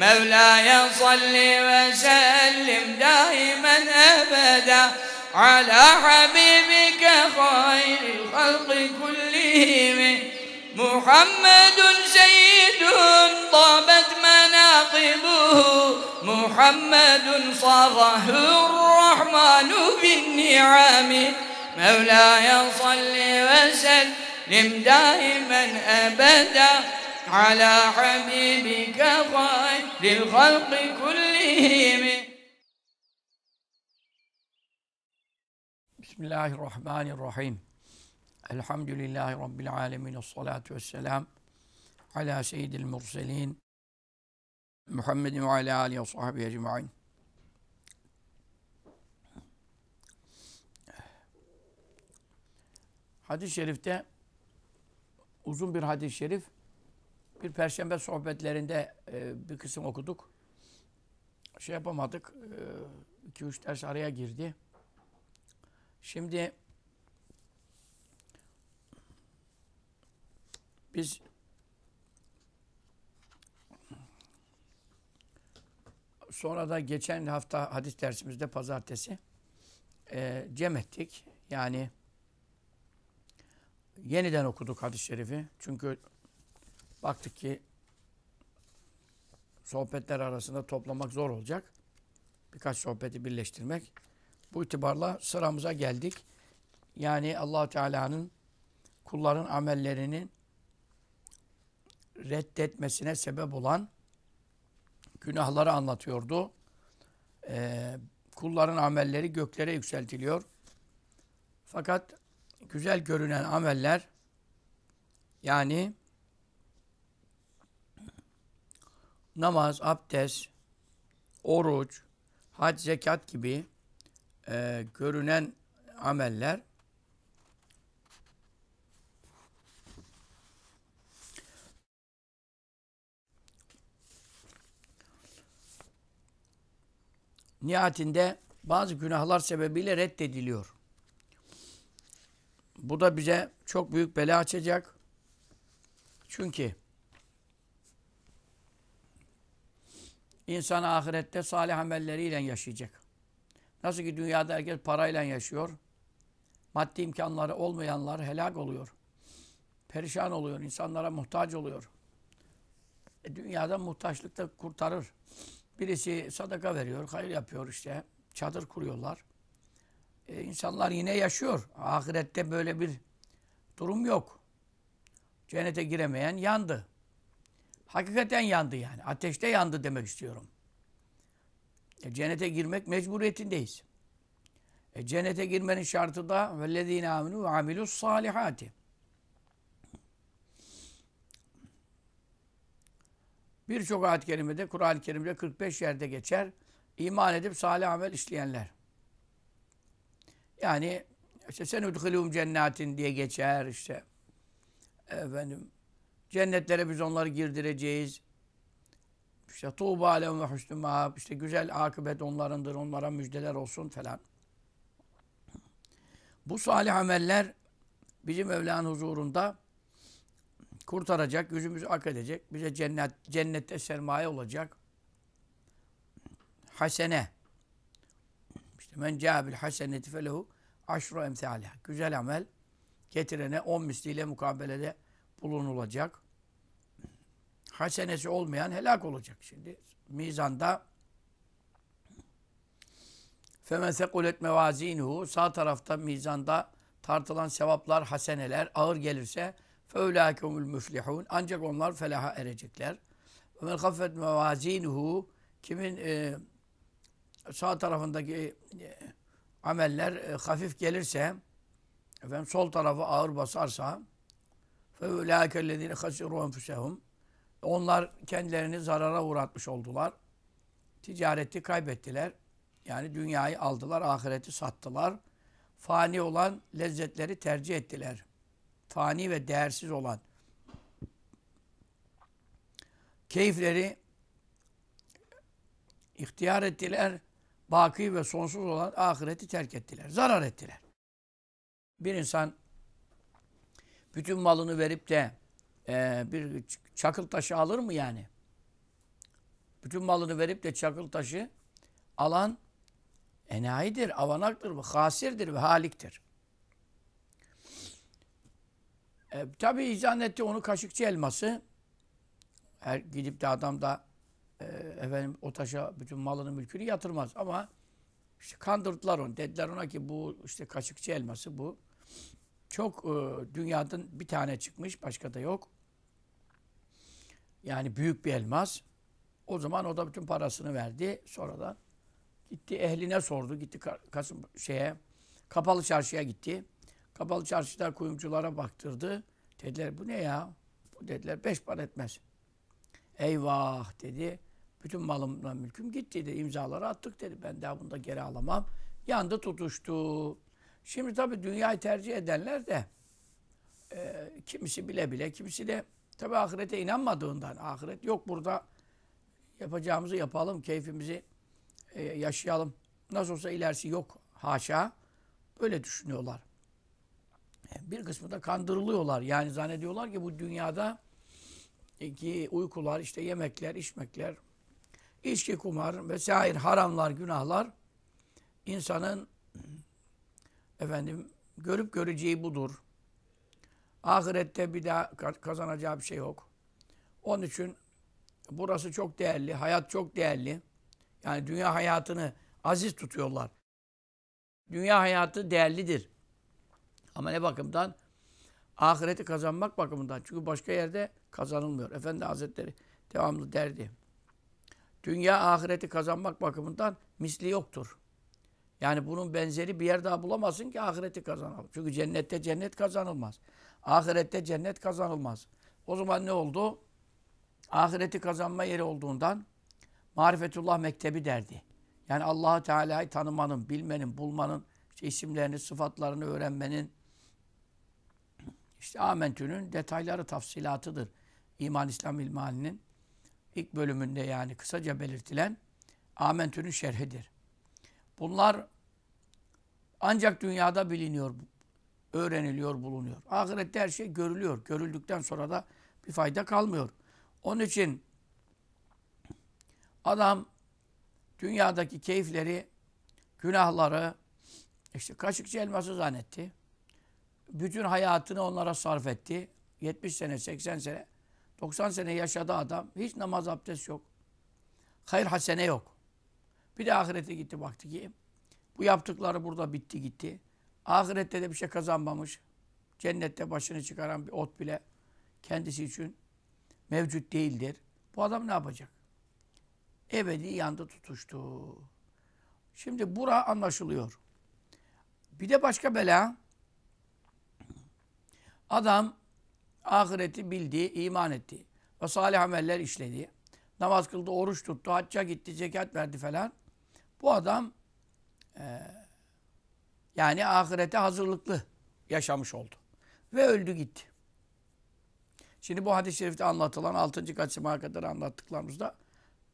مولاي صل وسلم دائما أبدا على حبيبك خير الخلق كلهم محمد سيد طابت مناقبه محمد صاره الرحمن بالنعم مولاي صل وسلم دائما أبدا على حبيبك خير الخلق كلهم بسم الله الرحمن الرحيم الحمد لله رب العالمين الصلاة والسلام على سيد المرسلين محمد وعلى آله وصحبه أجمعين Hadis-i şerifte uzun bir hadis-i şerif bir perşembe sohbetlerinde e, bir kısım okuduk. Şey yapamadık. 2-3 e, ders araya girdi. Şimdi biz sonra da geçen hafta hadis dersimizde pazartesi e, cem ettik. Yani yeniden okuduk hadis-i şerifi. Çünkü Baktık ki sohbetler arasında toplamak zor olacak. Birkaç sohbeti birleştirmek. Bu itibarla sıramıza geldik. Yani allah Teala'nın kulların amellerini reddetmesine sebep olan günahları anlatıyordu. Ee, kulların amelleri göklere yükseltiliyor. Fakat güzel görünen ameller yani namaz, abdest, oruç, hac, zekat gibi e, görünen ameller nihayetinde bazı günahlar sebebiyle reddediliyor. Bu da bize çok büyük bela açacak. Çünkü İnsan ahirette salih amelleriyle yaşayacak. Nasıl ki dünyada herkes parayla yaşıyor. Maddi imkanları olmayanlar helak oluyor. Perişan oluyor, insanlara muhtaç oluyor. E, dünyada muhtaçlık kurtarır. Birisi sadaka veriyor, hayır yapıyor işte. Çadır kuruyorlar. E, insanlar yine yaşıyor. Ahirette böyle bir durum yok. Cennete giremeyen yandı hakikaten yandı yani. Ateşte yandı demek istiyorum. E, cennete girmek mecburiyetindeyiz. E, cennete girmenin şartı da vellezine aminu ve amilus salihati. Birçok ayet-i kerimede, Kur'an-ı Kerim'de 45 yerde geçer. İman edip salih amel işleyenler. Yani işte sen udhulum cennetin diye geçer işte. Efendim Cennetlere biz onları girdireceğiz. İşte tuğba alem ve hüsnü mahab. İşte güzel akıbet onlarındır. Onlara müjdeler olsun falan. Bu salih ameller bizim Mevla'nın huzurunda kurtaracak, yüzümüzü ak edecek. Bize cennet, cennette sermaye olacak. Hasene. İşte men câbil haseneti felehu aşru emsaliha. Güzel amel getirene on misliyle mukabelede bulunulacak. Hasenesi olmayan helak olacak. Şimdi mizanda فَمَنْ ثَقُلَتْ مَوَازِينُهُ Sağ tarafta mizanda tartılan sevaplar, haseneler ağır gelirse فَاُولَٰكُمُ الْمُفْلِحُونَ Ancak onlar felaha erecekler. وَمَنْ خَفَّتْ مَوَازِينُهُ Kimin e, sağ tarafındaki e, ameller e, hafif gelirse, efendim, sol tarafı ağır basarsa فَاُولَٰئِكَ الَّذ۪ينَ خَسِرُوا اَنْفُسَهُمْ Onlar kendilerini zarara uğratmış oldular. Ticareti kaybettiler. Yani dünyayı aldılar, ahireti sattılar. Fani olan lezzetleri tercih ettiler. Fani ve değersiz olan. Keyifleri ihtiyar ettiler. Baki ve sonsuz olan ahireti terk ettiler. Zarar ettiler. Bir insan bütün malını verip de e, bir çakıl taşı alır mı yani? Bütün malını verip de çakıl taşı alan enayidir, avanaktır, hasirdir ve haliktir. E, tabii izan etti onu kaşıkçı elması. Her, gidip de adam da e, efendim, o taşa bütün malını mülkünü yatırmaz. Ama işte kandırdılar onu. Dediler ona ki bu işte kaşıkçı elması bu. Çok e, dünyadan bir tane çıkmış, başka da yok. Yani büyük bir elmas. O zaman o da bütün parasını verdi. Sonradan gitti ehline sordu. Gitti Kasım şeye kapalı çarşıya gitti. Kapalı çarşıda kuyumculara baktırdı. Dediler bu ne ya? Bu dediler beş para etmez. Eyvah dedi. Bütün malımla mülküm gitti dedi. İmzaları attık dedi. Ben daha bunu da geri alamam. Yandı tutuştu. Şimdi tabii dünyayı tercih edenler de e, kimisi bile bile, kimisi de tabii ahirete inanmadığından, ahiret yok burada yapacağımızı yapalım, keyfimizi e, yaşayalım. Nasıl olsa ilerisi yok, haşa. Böyle düşünüyorlar. E, bir kısmı da kandırılıyorlar. Yani zannediyorlar ki bu dünyada ki uykular, işte yemekler, içmekler, içki, kumar vesaire haramlar, günahlar insanın Efendim görüp göreceği budur. Ahirette bir daha kazanacağı bir şey yok. Onun için burası çok değerli, hayat çok değerli. Yani dünya hayatını aziz tutuyorlar. Dünya hayatı değerlidir. Ama ne bakımdan? Ahireti kazanmak bakımından. Çünkü başka yerde kazanılmıyor. Efendi Hazretleri devamlı derdi. Dünya ahireti kazanmak bakımından misli yoktur. Yani bunun benzeri bir yer daha bulamazsın ki ahireti kazanalım. Çünkü cennette cennet kazanılmaz. Ahirette cennet kazanılmaz. O zaman ne oldu? Ahireti kazanma yeri olduğundan Marifetullah Mektebi derdi. Yani allah Teala'yı tanımanın, bilmenin, bulmanın, işte isimlerini, sıfatlarını öğrenmenin, işte Amentü'nün detayları, tafsilatıdır. İman İslam ilmihalinin ilk bölümünde yani kısaca belirtilen Amentü'nün şerhidir. Bunlar ancak dünyada biliniyor, öğreniliyor, bulunuyor. Ahirette her şey görülüyor. Görüldükten sonra da bir fayda kalmıyor. Onun için adam dünyadaki keyifleri, günahları, işte kaşıkçı elması zannetti. Bütün hayatını onlara sarf etti. 70 sene, 80 sene, 90 sene yaşadı adam. Hiç namaz abdest yok. Hayır hasene yok. Bir de ahirete gitti baktı ki bu yaptıkları burada bitti gitti. Ahirette de bir şey kazanmamış. Cennette başını çıkaran bir ot bile kendisi için mevcut değildir. Bu adam ne yapacak? Ebedi yanda tutuştu. Şimdi bura anlaşılıyor. Bir de başka bela. Adam ahireti bildi, iman etti. Ve salih ameller işledi. Namaz kıldı, oruç tuttu, hacca gitti, zekat verdi falan. Bu adam e, yani ahirete hazırlıklı yaşamış oldu. Ve öldü gitti. Şimdi bu hadis-i şerifte anlatılan 6. kaçıma kadar anlattıklarımızda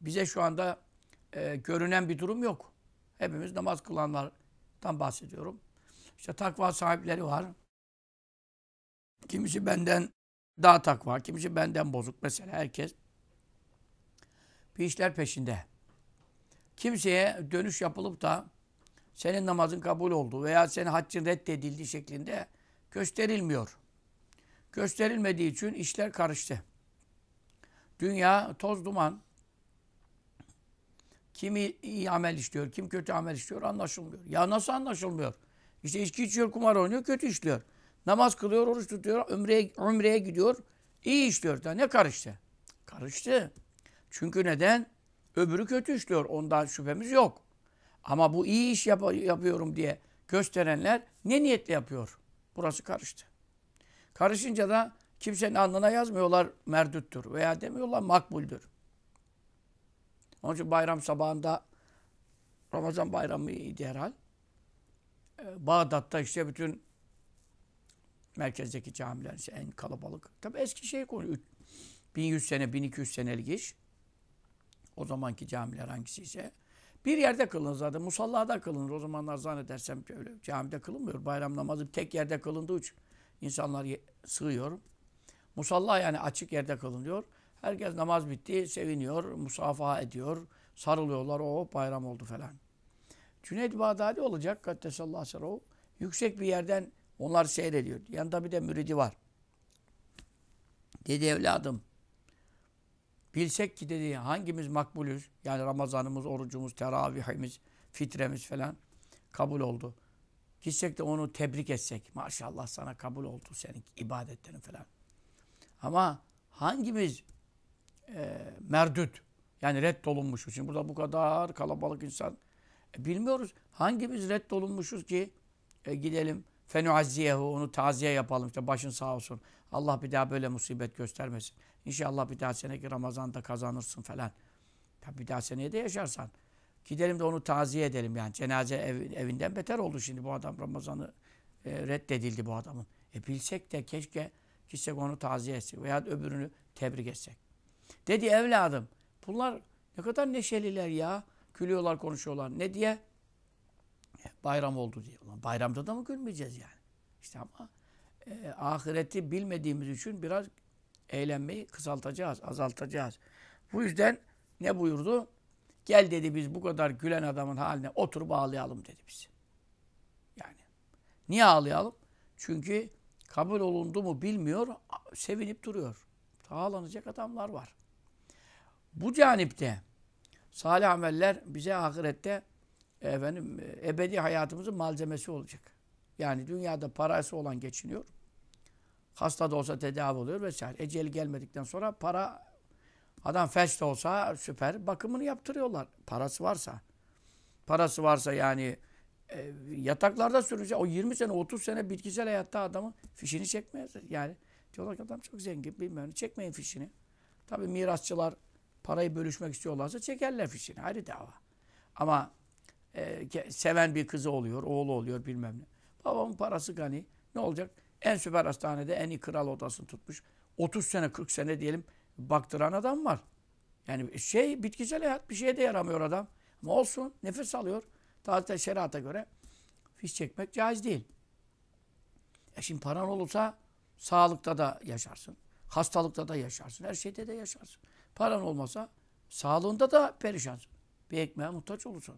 bize şu anda e, görünen bir durum yok. Hepimiz namaz kılanlardan bahsediyorum. İşte takva sahipleri var. Kimisi benden daha takva, kimisi benden bozuk. Mesela herkes bir işler peşinde kimseye dönüş yapılıp da senin namazın kabul oldu veya senin haccın reddedildi şeklinde gösterilmiyor. Gösterilmediği için işler karıştı. Dünya toz duman. Kimi iyi amel işliyor, kim kötü amel işliyor anlaşılmıyor. Ya nasıl anlaşılmıyor? İşte içki içiyor, kumar oynuyor, kötü işliyor. Namaz kılıyor, oruç tutuyor, ömreye, ömreye gidiyor, iyi işliyor. Da ne karıştı? Karıştı. Çünkü neden? Öbürü kötü işliyor. Ondan şüphemiz yok. Ama bu iyi iş yap yapıyorum diye gösterenler ne niyetle yapıyor? Burası karıştı. Karışınca da kimsenin alnına yazmıyorlar merdüttür veya demiyorlar makbuldür. Onun için bayram sabahında Ramazan bayramıydı herhal. Ee, Bağdat'ta işte bütün merkezdeki camiler işte en kalabalık. Tabi eski şey konu. 1100 sene, 1200 senelik iş. O zamanki camiler hangisiyse. Bir yerde kılın zaten. Musallada kılınır. O zamanlar zannedersem öyle camide kılınmıyor. Bayram namazı tek yerde kılındığı için insanlar sığıyor. Musalla yani açık yerde kılınıyor. Herkes namaz bitti, seviniyor, musafaha ediyor. Sarılıyorlar, o bayram oldu falan. Cüneyd Bağdadi olacak, Kattesallahu aleyhi ve Yüksek bir yerden onlar seyrediyor. Yanında bir de müridi var. Dedi evladım, Bilsek ki dedi hangimiz makbulüz? Yani Ramazanımız, orucumuz, teravihimiz, fitremiz falan kabul oldu. Gitsek de onu tebrik etsek. Maşallah sana kabul oldu senin ibadetlerin falan. Ama hangimiz e, merdüt yani reddolunmuşuz. Şimdi burada bu kadar kalabalık insan. E, bilmiyoruz hangimiz reddolunmuşuz ki e, gidelim Fenuazziyehu onu taziye yapalım işte başın sağ olsun. Allah bir daha böyle musibet göstermesin. İnşallah bir daha seneki Ramazan'da kazanırsın falan. Ya bir daha seneye de yaşarsan. Gidelim de onu taziye edelim yani. Cenaze ev, evinden beter oldu şimdi bu adam Ramazan'ı e, reddedildi bu adamın. E bilsek de keşke gitsek onu taziye etsek veya öbürünü tebrik etsek. Dedi evladım bunlar ne kadar neşeliler ya. Gülüyorlar konuşuyorlar. Ne diye? bayram oldu diye. Ulan bayramda da mı gülmeyeceğiz yani? İşte ama e, ahireti bilmediğimiz için biraz eğlenmeyi kısaltacağız, azaltacağız. Bu yüzden ne buyurdu? Gel dedi biz bu kadar gülen adamın haline oturup ağlayalım dedi biz. Yani niye ağlayalım? Çünkü kabul olundu mu bilmiyor, sevinip duruyor. Ağlanacak adamlar var. Bu canipte salih ameller bize ahirette efendim e, ebedi hayatımızın malzemesi olacak. Yani dünyada parası olan geçiniyor. Hasta da olsa tedavi oluyor vesaire. Eceli gelmedikten sonra para adam felç de olsa süper bakımını yaptırıyorlar. Parası varsa. Parası varsa yani e, yataklarda sürünce o 20 sene 30 sene bitkisel hayatta adamın fişini çekmez. Yani diyorlar ki adam çok zengin bilmiyorum çekmeyin fişini. Tabi mirasçılar parayı bölüşmek istiyorlarsa çekerler fişini. Ayrı dava. Ama e, seven bir kızı oluyor, oğlu oluyor bilmem ne. Babamın parası gani. Ne olacak? En süper hastanede en iyi kral odasını tutmuş. 30 sene 40 sene diyelim baktıran adam var. Yani şey bitkisel hayat bir şeye de yaramıyor adam. Ama olsun nefes alıyor. Zaten şerata göre fiş çekmek caiz değil. E şimdi paran olursa sağlıkta da yaşarsın. Hastalıkta da yaşarsın. Her şeyde de yaşarsın. Paran olmasa sağlığında da perişansın. Bir ekmeğe muhtaç olursun.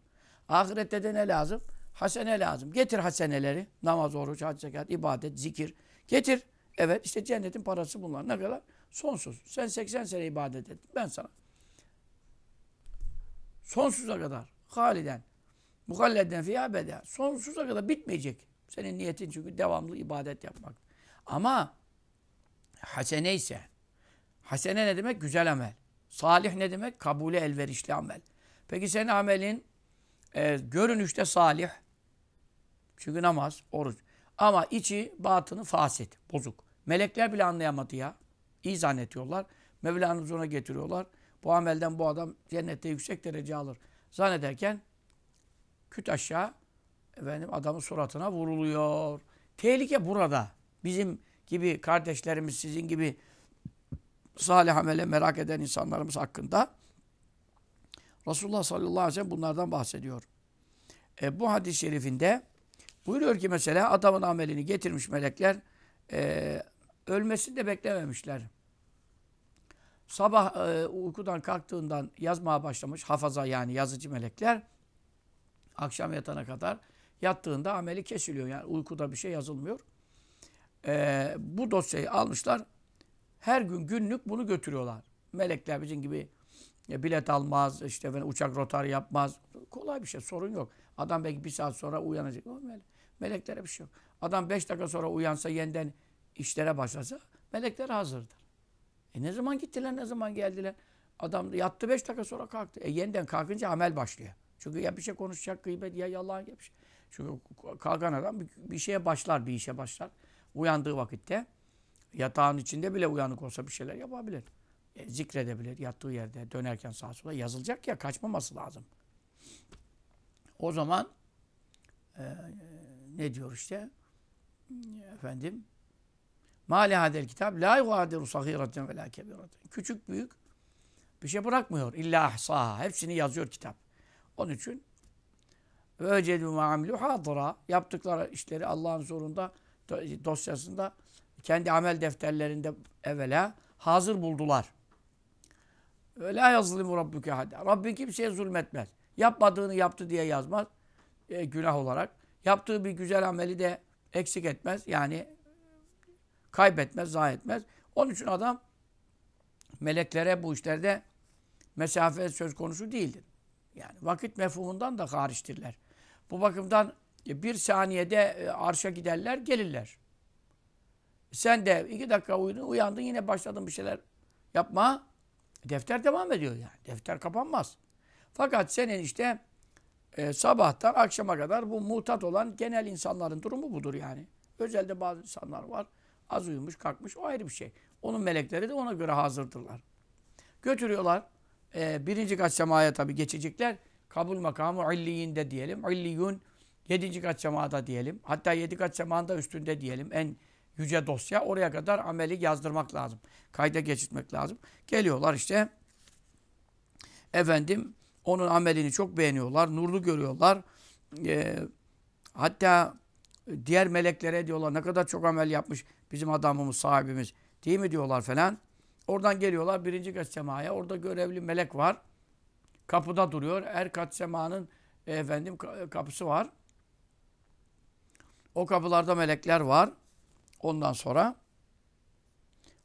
Ahirette de ne lazım? Hasene lazım. Getir haseneleri. Namaz, oruç, hac, zekat, ibadet, zikir. Getir. Evet işte cennetin parası bunlar. Ne kadar? Sonsuz. Sen 80 sene ibadet ettin. Ben sana. Sonsuza kadar. Haliden. Mukalleden fiyâ bedâ. Sonsuza kadar bitmeyecek. Senin niyetin çünkü devamlı ibadet yapmak. Ama hasene ise hasene ne demek? Güzel amel. Salih ne demek? Kabule elverişli amel. Peki senin amelin e, görünüşte salih. Çünkü namaz, oruç. Ama içi, batını fasit, bozuk. Melekler bile anlayamadı ya. İyi zannetiyorlar. Mevla'nın huzuruna getiriyorlar. Bu amelden bu adam cennette yüksek derece alır. Zannederken küt aşağı efendim, adamın suratına vuruluyor. Tehlike burada. Bizim gibi kardeşlerimiz, sizin gibi salih amele merak eden insanlarımız hakkında Resulullah sallallahu aleyhi ve sellem bunlardan bahsediyor. E, bu hadis-i şerifinde buyuruyor ki mesela adamın amelini getirmiş melekler e, ölmesini de beklememişler. Sabah e, uykudan kalktığından yazmaya başlamış hafaza yani yazıcı melekler akşam yatana kadar yattığında ameli kesiliyor. Yani uykuda bir şey yazılmıyor. E, bu dosyayı almışlar her gün günlük bunu götürüyorlar. Melekler bizim gibi e, bilet almaz, işte efendim, uçak rotar yapmaz. Kolay bir şey, sorun yok. Adam belki bir saat sonra uyanacak. O meleklere bir şey yok. Adam beş dakika sonra uyansa, yeniden işlere başlasa melekler hazırdır. E ne zaman gittiler, ne zaman geldiler? Adam yattı beş dakika sonra kalktı. E yeniden kalkınca amel başlıyor. Çünkü ya bir şey konuşacak gıybet ya yalan ya bir şey. Çünkü kalkan adam bir şeye başlar, bir işe başlar. Uyandığı vakitte yatağın içinde bile uyanık olsa bir şeyler yapabilir e, zikredebilir. Yattığı yerde dönerken sağa sola yazılacak ya kaçmaması lazım. O zaman e, ne diyor işte efendim mali hadel kitap la yugadiru sahiraten ve la kebiraten. Küçük büyük bir şey bırakmıyor. İlla ahsaha. Hepsini yazıyor kitap. Onun için ve ecedü ma'amlu hadira. Yaptıkları işleri Allah'ın zorunda dosyasında kendi amel defterlerinde evvela hazır buldular. Öyle yazlimu rabbuke hada. Rabbin kimseye zulmetmez. Yapmadığını yaptı diye yazmaz. E, günah olarak. Yaptığı bir güzel ameli de eksik etmez. Yani kaybetmez, zayi etmez. Onun için adam meleklere bu işlerde mesafe söz konusu değildir. Yani vakit mefhumundan da hariçtirler. Bu bakımdan e, bir saniyede e, arşa giderler, gelirler. Sen de iki dakika uyudun, uyandın yine başladın bir şeyler yapma. Defter devam ediyor yani. Defter kapanmaz. Fakat senin işte e, sabahtan akşama kadar bu mutat olan genel insanların durumu budur yani. Özelde bazı insanlar var. Az uyumuş, kalkmış. O ayrı bir şey. Onun melekleri de ona göre hazırdırlar. Götürüyorlar. E, birinci kat semaya tabii geçecekler. Kabul makamı illiyinde diyelim. İlliyun yedinci kat semada diyelim. Hatta yedi kat semanda üstünde diyelim. En yüce dosya. Oraya kadar ameli yazdırmak lazım. Kayda geçirmek lazım. Geliyorlar işte. Efendim onun amelini çok beğeniyorlar. Nurlu görüyorlar. E, hatta diğer meleklere diyorlar ne kadar çok amel yapmış bizim adamımız, sahibimiz. Değil mi diyorlar falan. Oradan geliyorlar birinci kat semaya. Orada görevli melek var. Kapıda duruyor. Her kat semanın e, efendim kapısı var. O kapılarda melekler var. Ondan sonra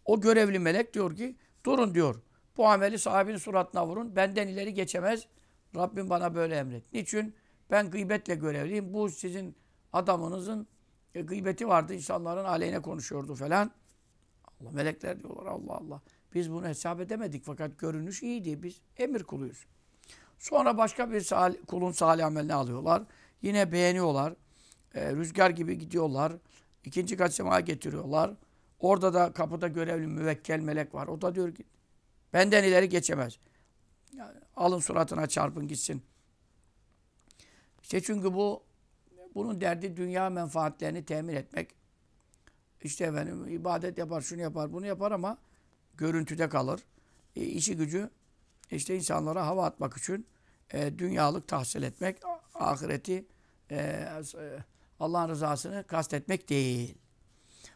o görevli melek diyor ki durun diyor. Bu ameli sahibin suratına vurun. Benden ileri geçemez. Rabbim bana böyle emret. Niçin? Ben gıybetle görevliyim. Bu sizin adamınızın e, gıybeti vardı. insanların aleyhine konuşuyordu falan. Allah melekler diyorlar Allah Allah. Biz bunu hesap edemedik fakat görünüş iyiydi. Biz emir kuluyuz. Sonra başka bir kulun salih amelini alıyorlar. Yine beğeniyorlar. E, rüzgar gibi gidiyorlar. İkinci kat semaya getiriyorlar. Orada da kapıda görevli müvekkel melek var. O da diyor ki benden ileri geçemez. Yani alın suratına çarpın gitsin. İşte çünkü bu bunun derdi dünya menfaatlerini temin etmek. İşte efendim ibadet yapar, şunu yapar, bunu yapar ama görüntüde kalır. E, işi gücü işte insanlara hava atmak için e, dünyalık tahsil etmek, ahireti e, e Allah'ın rızasını kastetmek değil.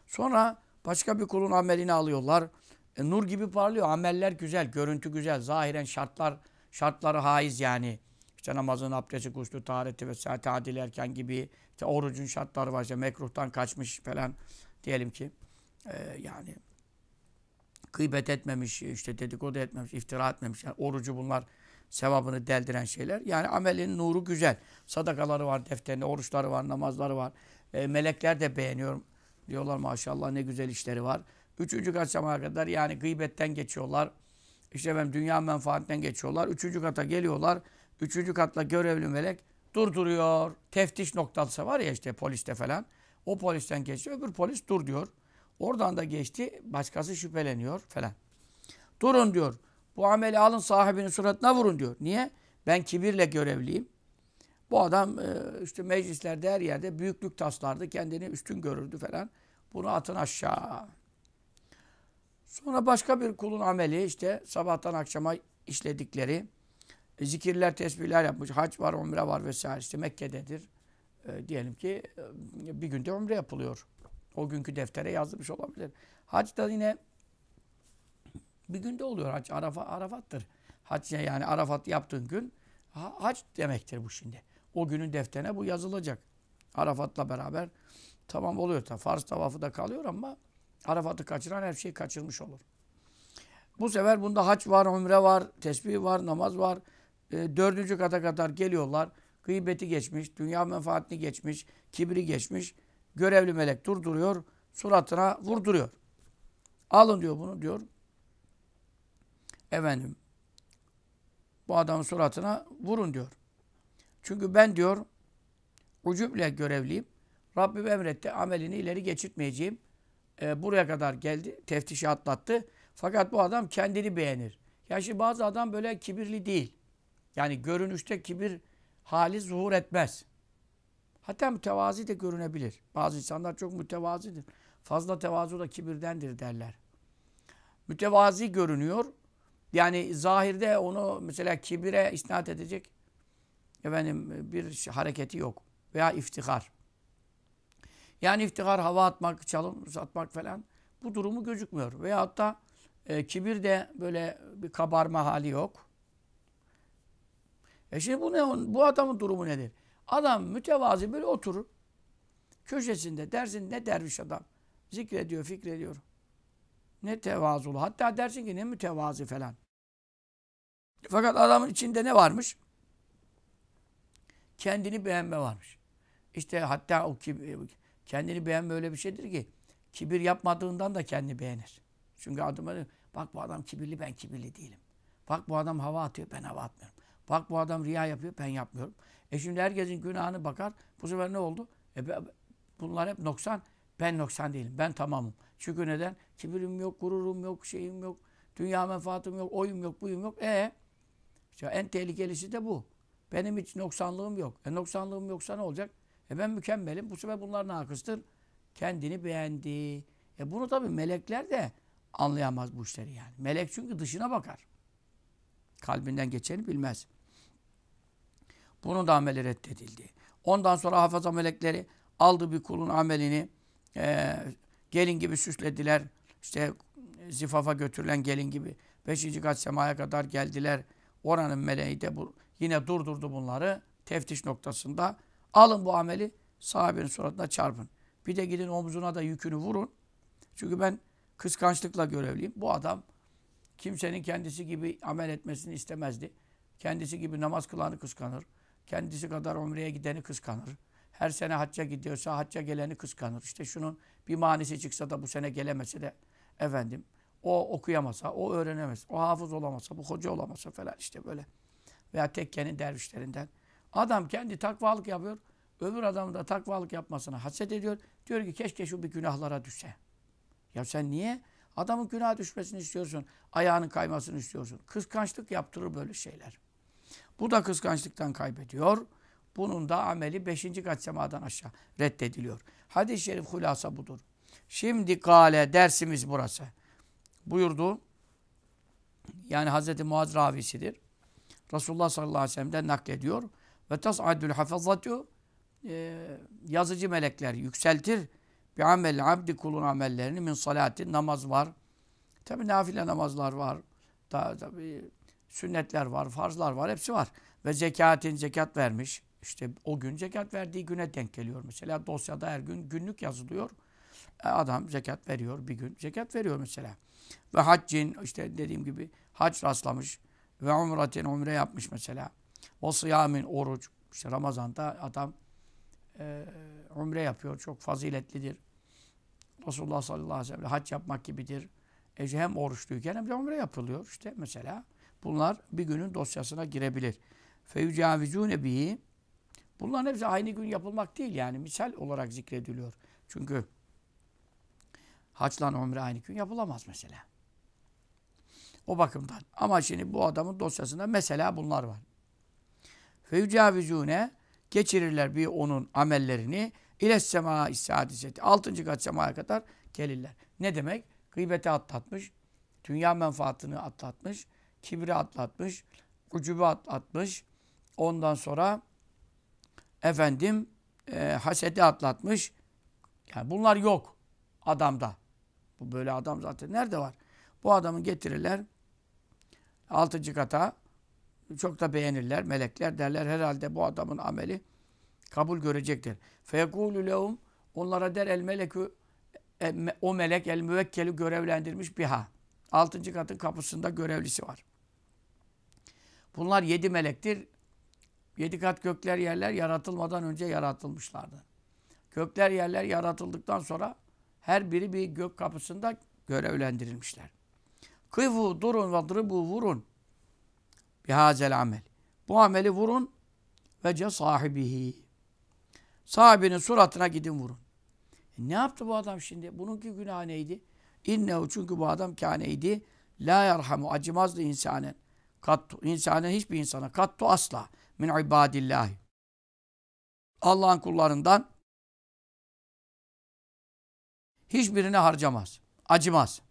Sonra başka bir kulun amelini alıyorlar. E, nur gibi parlıyor. Ameller güzel, görüntü güzel. Zahiren şartlar şartları haiz yani. İşte namazın abdesti, kuşlu, tahareti vesaire tadil erken gibi. İşte orucun şartları var. İşte mekruhtan kaçmış falan diyelim ki. E, yani kıybet etmemiş, işte dedikodu etmemiş, iftira etmemiş. Yani orucu bunlar sevabını deldiren şeyler. Yani amelin nuru güzel. Sadakaları var defterinde, oruçları var, namazları var. E, melekler de beğeniyorum Diyorlar maşallah ne güzel işleri var. Üçüncü kat semaya kadar yani gıybetten geçiyorlar. İşte ben dünya menfaatinden geçiyorlar. Üçüncü kata geliyorlar. Üçüncü katla görevli melek durduruyor. Teftiş noktası var ya işte poliste falan. O polisten geçiyor. Öbür polis dur diyor. Oradan da geçti. Başkası şüpheleniyor falan. Durun diyor. Bu ameli alın sahibinin suratına vurun diyor. Niye? Ben kibirle görevliyim. Bu adam e, işte meclislerde her yerde büyüklük taslardı. Kendini üstün görürdü falan. Bunu atın aşağı. Sonra başka bir kulun ameli işte sabahtan akşama işledikleri e, zikirler, tesbihler yapmış. Hac var, umre var vesaire. İşte Mekke'dedir. E, diyelim ki e, bir günde umre yapılıyor. O günkü deftere yazmış olabilir. Hac da yine bir günde oluyor hac. Arafa, Arafat'tır. Hac yani Arafat yaptığın gün ha, hac demektir bu şimdi. O günün defterine bu yazılacak. Arafat'la beraber tamam oluyor. Ta, farz tavafı da kalıyor ama Arafat'ı kaçıran her şeyi kaçırmış olur. Bu sefer bunda haç var, ömre var, tesbih var, namaz var. E, dördüncü kata kadar geliyorlar. Gıybeti geçmiş, dünya menfaatini geçmiş, kibri geçmiş. Görevli melek durduruyor, suratına vurduruyor. Alın diyor bunu diyor efendim bu adamın suratına vurun diyor. Çünkü ben diyor ucuble görevliyim. Rabbim emretti amelini ileri geçirtmeyeceğim. E, buraya kadar geldi. Teftişi atlattı. Fakat bu adam kendini beğenir. Ya şimdi bazı adam böyle kibirli değil. Yani görünüşte kibir hali zuhur etmez. Hatta mütevazi de görünebilir. Bazı insanlar çok mütevazidir. Fazla tevazu da kibirdendir derler. Mütevazi görünüyor yani zahirde onu mesela kibire isnat edecek efendim bir hareketi yok. Veya iftihar. Yani iftihar hava atmak, çalım satmak falan bu durumu gözükmüyor. Veya hatta e, kibirde böyle bir kabarma hali yok. E şimdi bu ne? Bu adamın durumu nedir? Adam mütevazi böyle oturur. Köşesinde dersin ne derviş adam. Zikrediyor, fikrediyor. Ne tevazulu. Hatta dersin ki ne mütevazi falan. Fakat adamın içinde ne varmış? Kendini beğenme varmış. İşte hatta o kibir, e, kendini beğenme öyle bir şeydir ki kibir yapmadığından da kendini beğenir. Çünkü adıma bak bu adam kibirli ben kibirli değilim. Bak bu adam hava atıyor ben hava atmıyorum. Bak bu adam riya yapıyor ben yapmıyorum. E şimdi herkesin günahını bakar. Bu sefer ne oldu? E, bunlar hep noksan. Ben noksan değilim. Ben tamamım. Çünkü neden? Kibirim yok, gururum yok, şeyim yok, dünya menfaatim yok, oyum yok, buyum yok. E işte en tehlikelisi de bu. Benim hiç noksanlığım yok. E noksanlığım yoksa ne olacak? E ben mükemmelim. Bu sefer bunlar nakıstır. Kendini beğendi. E bunu tabii melekler de anlayamaz bu işleri yani. Melek çünkü dışına bakar. Kalbinden geçeni bilmez. Bunu da ameli reddedildi. Ondan sonra hafaza melekleri aldı bir kulun amelini e, Gelin gibi süslediler. İşte e, zifafa götürülen gelin gibi. Beşinci kat semaya kadar geldiler. Oranın meleği de bu, yine durdurdu bunları. Teftiş noktasında. Alın bu ameli sahabenin suratına çarpın. Bir de gidin omzuna da yükünü vurun. Çünkü ben kıskançlıkla görevliyim. Bu adam kimsenin kendisi gibi amel etmesini istemezdi. Kendisi gibi namaz kılanı kıskanır. Kendisi kadar umreye gideni kıskanır her sene hacca gidiyorsa hacca geleni kıskanır. İşte şunun bir manisi çıksa da bu sene gelemese de efendim o okuyamasa, o öğrenemez, o hafız olamasa, bu hoca olamasa falan işte böyle. Veya tekkenin dervişlerinden. Adam kendi takvalık yapıyor. Öbür adam da takvalık yapmasına haset ediyor. Diyor ki keşke şu bir günahlara düşse. Ya sen niye adamın günah düşmesini istiyorsun? Ayağının kaymasını istiyorsun. Kıskançlık yaptırır böyle şeyler. Bu da kıskançlıktan kaybediyor. Bunun da ameli beşinci kat semadan aşağı reddediliyor. Hadis-i şerif hulasa budur. Şimdi kale dersimiz burası. Buyurdu. Yani Hazreti Muaz ravisidir. Resulullah sallallahu aleyhi ve sellem'den naklediyor. Ve tas'adül hafazatü e, yazıcı melekler yükseltir. bir amel abdi kulun amellerini min salati namaz var. Tabi nafile namazlar var. Tabi sünnetler var, farzlar var, hepsi var. Ve zekatin zekat vermiş işte o gün zekat verdiği güne denk geliyor. Mesela dosyada her gün günlük yazılıyor. E, adam zekat veriyor bir gün. Zekat veriyor mesela. Ve haccin işte dediğim gibi hac rastlamış. Ve umratin umre yapmış mesela. O sıyamin oruç. İşte Ramazan'da adam e, umre yapıyor. Çok faziletlidir. Resulullah sallallahu aleyhi ve sellem hac yapmak gibidir. E, hem oruçluyken hem de umre yapılıyor. işte mesela bunlar bir günün dosyasına girebilir. Feyücavizûne bihi Bunların hepsi aynı gün yapılmak değil yani. Misal olarak zikrediliyor. Çünkü haçla umre aynı gün yapılamaz mesela. O bakımdan. Ama şimdi bu adamın dosyasında mesela bunlar var. Fevcavizune geçirirler bir onun amellerini ile sema isadiseti. Altıncı kat semaya kadar gelirler. Ne demek? Gıybeti atlatmış. Dünya menfaatını atlatmış. Kibri atlatmış. Ucubu atlatmış. Ondan sonra efendim e, hasedi atlatmış. Yani bunlar yok adamda. Bu böyle adam zaten nerede var? Bu adamı getirirler altıncı kata. Çok da beğenirler melekler derler herhalde bu adamın ameli kabul görecektir. Fekulü lehum onlara der el meleku e, o melek el müvekkeli görevlendirmiş biha. Altıncı katın kapısında görevlisi var. Bunlar yedi melektir. Yedi kat gökler yerler yaratılmadan önce yaratılmışlardı. Gökler yerler yaratıldıktan sonra her biri bir gök kapısında görevlendirilmişler. Kıvu durun ve dribu vurun. Bihazel amel. Bu ameli vurun ve ce sahibihi. Sahibinin suratına gidin vurun. E ne yaptı bu adam şimdi? Bununki günah neydi? İnnehu çünkü bu adam kâneydi. La yarhamu acımazdı insanen. Kattu. İnsanen hiçbir insana. Kattu asla min ibadillahi. Allah'ın kullarından hiçbirine harcamaz. Acımaz.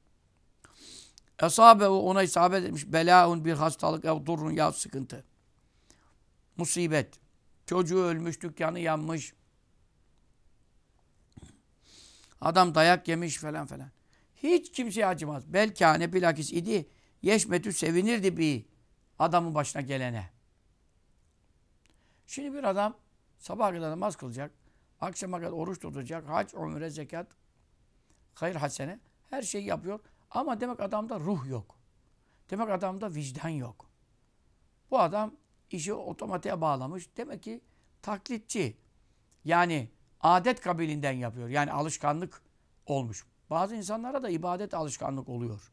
Esabehu ona isabet etmiş. Belaun bir hastalık ev durrun ya sıkıntı. Musibet. Çocuğu ölmüş, dükkanı yanmış. Adam dayak yemiş falan falan. Hiç kimseye acımaz. Belkâne bilakis idi. Yeşmetü sevinirdi bir adamın başına gelene. Şimdi bir adam sabah kadar namaz kılacak, akşama kadar oruç tutacak, hac, umre, zekat, hayır hasene her şeyi yapıyor. Ama demek adamda ruh yok. Demek adamda vicdan yok. Bu adam işi otomatiğe bağlamış. Demek ki taklitçi. Yani adet kabilinden yapıyor. Yani alışkanlık olmuş. Bazı insanlara da ibadet alışkanlık oluyor.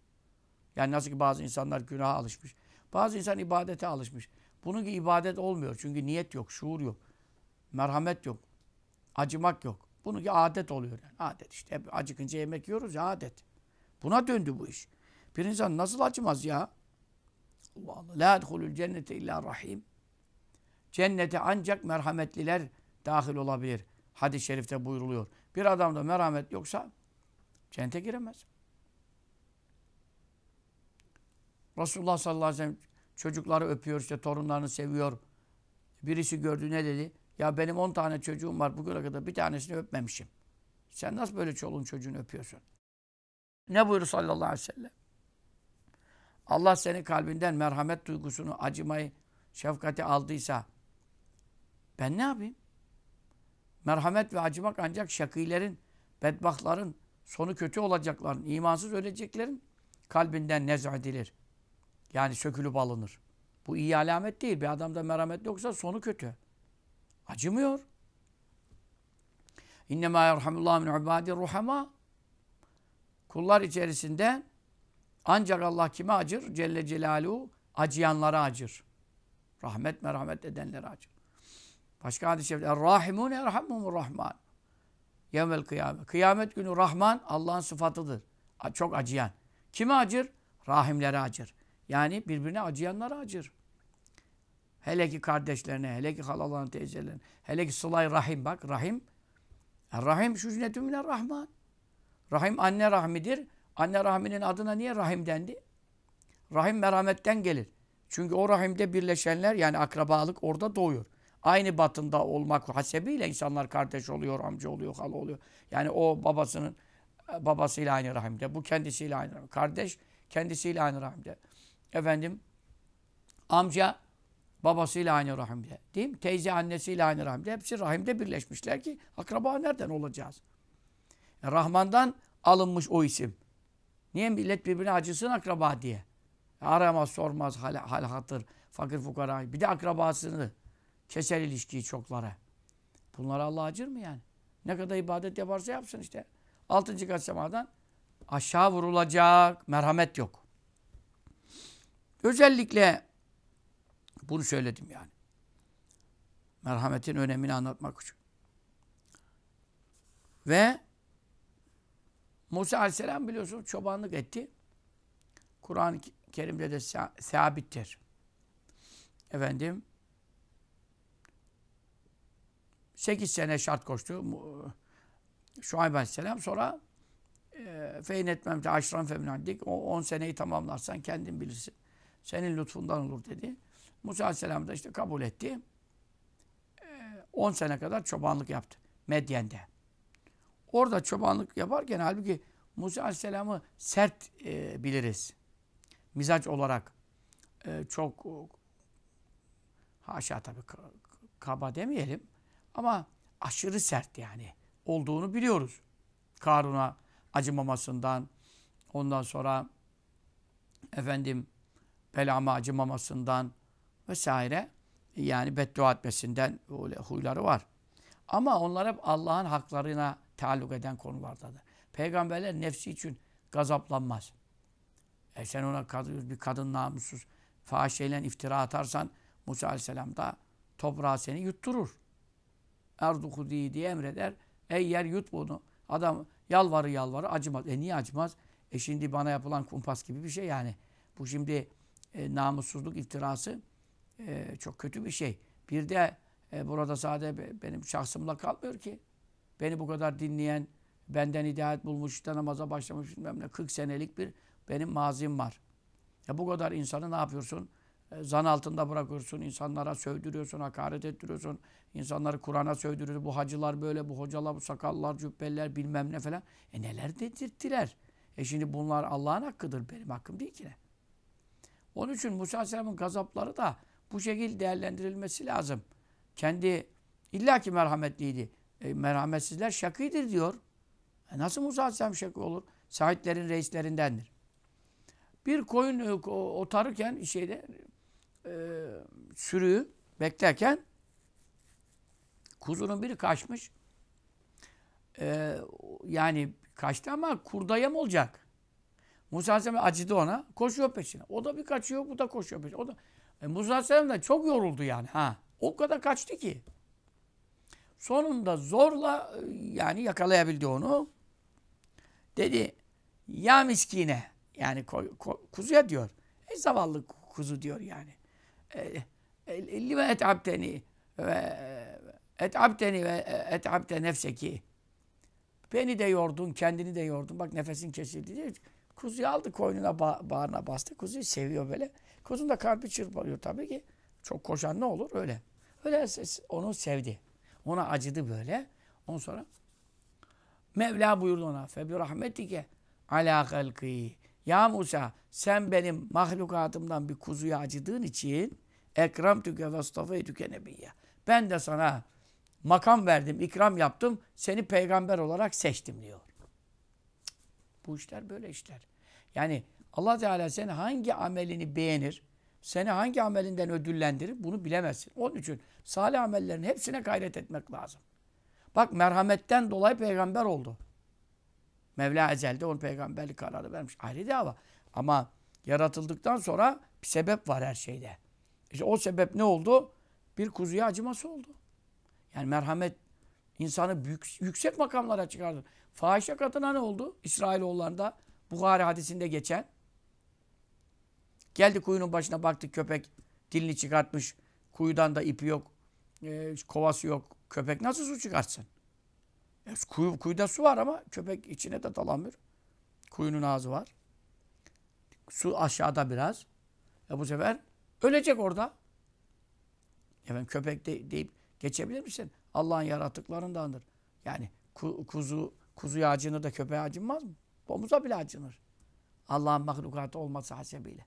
Yani nasıl ki bazı insanlar günaha alışmış. Bazı insan ibadete alışmış. Bunun ki ibadet olmuyor. Çünkü niyet yok, şuur yok. Merhamet yok. Acımak yok. Bunun ki adet oluyor. Yani. Adet işte. Hep acıkınca yemek yiyoruz ya adet. Buna döndü bu iş. Bir insan nasıl acımaz ya? Allah Allah. La edhulul cennete illa rahim. Cennete ancak merhametliler dahil olabilir. Hadis-i şerifte buyruluyor. Bir adamda merhamet yoksa cennete giremez. Resulullah sallallahu aleyhi ve sellem Çocukları öpüyor işte torunlarını seviyor. Birisi gördü ne dedi? Ya benim 10 tane çocuğum var bugüne kadar bir tanesini öpmemişim. Sen nasıl böyle çoluğun çocuğunu öpüyorsun? Ne buyurdu sallallahu aleyhi ve sellem? Allah senin kalbinden merhamet duygusunu, acımayı, şefkati aldıysa ben ne yapayım? Merhamet ve acımak ancak şakilerin, bedbahtların, sonu kötü olacakların, imansız öleceklerin kalbinden nez edilir. Yani sökülüp alınır. Bu iyi alamet değil. Bir adamda merhamet yoksa sonu kötü. Acımıyor. İnnemâ yerhamullah min ibadir ruhama. Kullar içerisinde ancak Allah kime acır? Celle Celaluhu acıyanlara acır. Rahmet merhamet edenlere acır. Başka hadis-i şerifte Errahimun erhamumur rahman. Yevmel kıyamet. Kıyamet günü Rahman Allah'ın sıfatıdır. Çok acıyan. Kime acır? Rahimlere acır. Yani birbirine acıyanlar acır. Hele ki kardeşlerine, hele ki halalarına, teyzelerine, hele ki sılay rahim bak. Rahim, e, rahim şu cünnetü rahman. Rahim anne rahmidir. Anne rahminin adına niye rahim dendi? Rahim merhametten gelir. Çünkü o rahimde birleşenler yani akrabalık orada doğuyor. Aynı batında olmak hasebiyle insanlar kardeş oluyor, amca oluyor, hala oluyor. Yani o babasının e, babasıyla aynı rahimde, bu kendisiyle aynı rahimde. Kardeş kendisiyle aynı rahimde. Efendim amca babasıyla aynı rahimde. Değil mi? Teyze annesiyle aynı rahimde. Hepsi rahimde birleşmişler ki akraba nereden olacağız? E, Rahman'dan alınmış o isim. Niye millet birbirine acısın akraba diye? Aramaz, sormaz, hal, hal hatır, fakir fukara. Bir de akrabasını keser ilişkiyi çoklara. Bunlara Allah acır mı yani? Ne kadar ibadet yaparsa yapsın işte. Altıncı kat semadan aşağı vurulacak merhamet yok. Özellikle bunu söyledim yani. Merhametin önemini anlatmak için. Ve Musa Aleyhisselam biliyorsunuz çobanlık etti. Kur'an-ı Kerim'de de sabittir. Efendim 8 sene şart koştu Şuayb Aleyhisselam. Sonra e, feyn etmemte aşran femnandik. O 10 seneyi tamamlarsan kendin bilirsin. Senin lütfundan olur dedi. Musa Aleyhisselam da işte kabul etti. 10 ee, sene kadar çobanlık yaptı Medyen'de. Orada çobanlık yaparken halbuki Musa Aleyhisselam'ı sert e, biliriz. Mizaç olarak e, çok e, haşa tabii kaba demeyelim ama aşırı sert yani olduğunu biliyoruz. Karun'a acımamasından ondan sonra efendim Pelama acımamasından vesaire yani beddua etmesinden öyle huyları var. Ama onlar hep Allah'ın haklarına taluk eden konulardadır. Peygamberler nefsi için gazaplanmaz. E sen ona kadın, bir kadın namussuz fahişeyle iftira atarsan Musa Aleyhisselam da toprağı seni yutturur. Erduhu diye emreder. Ey yer yut bunu. Adam yalvarı yalvarı acımaz. E niye acımaz? E şimdi bana yapılan kumpas gibi bir şey yani. Bu şimdi e, namussuzluk iftirası e, çok kötü bir şey. Bir de e, burada sadece benim şahsımla kalmıyor ki. Beni bu kadar dinleyen, benden hidayet bulmuş, da namaza başlamış bilmem ne 40 senelik bir benim mazim var. Ya bu kadar insanı ne yapıyorsun? E, zan altında bırakıyorsun, insanlara sövdürüyorsun, hakaret ettiriyorsun. insanları Kur'an'a sövdürüyorsun. Bu hacılar böyle, bu hocalar, bu sakallar, cübbeller bilmem ne falan. E neler dedirttiler? E şimdi bunlar Allah'ın hakkıdır, benim hakkım değil ki ne? Onun için Musa Aleyhisselam'ın gazapları da bu şekilde değerlendirilmesi lazım. Kendi illaki merhametliydi. E, merhametsizler şakidir diyor. E, nasıl Musa Aleyhisselam şakı olur? Sahitlerin reislerindendir. Bir koyun e, otarırken şeyde e, sürüyü beklerken kuzunun biri kaçmış. E, yani kaçtı ama kurdaya mı olacak? Musa Aleyhisselam acıdı ona. Koşuyor peşine. O da bir kaçıyor, bu da koşuyor peşine. O da e, Musa Aleyhisselam da çok yoruldu yani ha. O kadar kaçtı ki. Sonunda zorla e, yani yakalayabildi onu. Dedi ya miskine yani ko, ko, kuzuya diyor. E, zavallı kuzu diyor yani. Elli e, ve e, et'abteni ve et'abteni ve et'abte nefseki. Beni de yordun, kendini de yordun. Bak nefesin kesildi. Kuzuyu aldı koynuna ba bağrına bastı. Kuzuyu seviyor böyle. Kuzun da kalbi çırpıyor tabii ki. Çok koşan ne olur öyle. Öyle onu sevdi. Ona acıdı böyle. Ondan sonra Mevla buyurdu ona. Febi rahmetike ala halki. Ya Musa sen benim mahlukatımdan bir kuzuya acıdığın için ekram tüke ve stafayı tüke nebiyye. Ben de sana makam verdim, ikram yaptım, seni peygamber olarak seçtim diyor. Bu işler böyle işler. Yani Allah Teala seni hangi amelini beğenir, seni hangi amelinden ödüllendirir bunu bilemezsin. Onun için salih amellerin hepsine gayret etmek lazım. Bak merhametten dolayı peygamber oldu. Mevla Ecel'de onun peygamberlik kararı vermiş. Ayrı dava. Ama yaratıldıktan sonra bir sebep var her şeyde. İşte o sebep ne oldu? Bir kuzuya acıması oldu. Yani merhamet insanı büyük, yüksek makamlara çıkardı. Fahişe kadına ne oldu? İsrailoğullarında Bukhari hadisinde geçen. Geldi kuyunun başına baktık köpek dilini çıkartmış. Kuyudan da ipi yok. E, kovası yok. Köpek nasıl su çıkartsın? E, kuyu, kuyuda su var ama köpek içine de dalamıyor. Kuyunun ağzı var. Su aşağıda biraz. E bu sefer ölecek orada. Efendim köpek de, deyip geçebilir misin? Allah'ın yaratıklarındandır. Yani ku, kuzu Kuzuya acınır da köpeğe acınmaz mı? Domuza bile acınır. Allah'ın mahlukatı olması hasebiyle.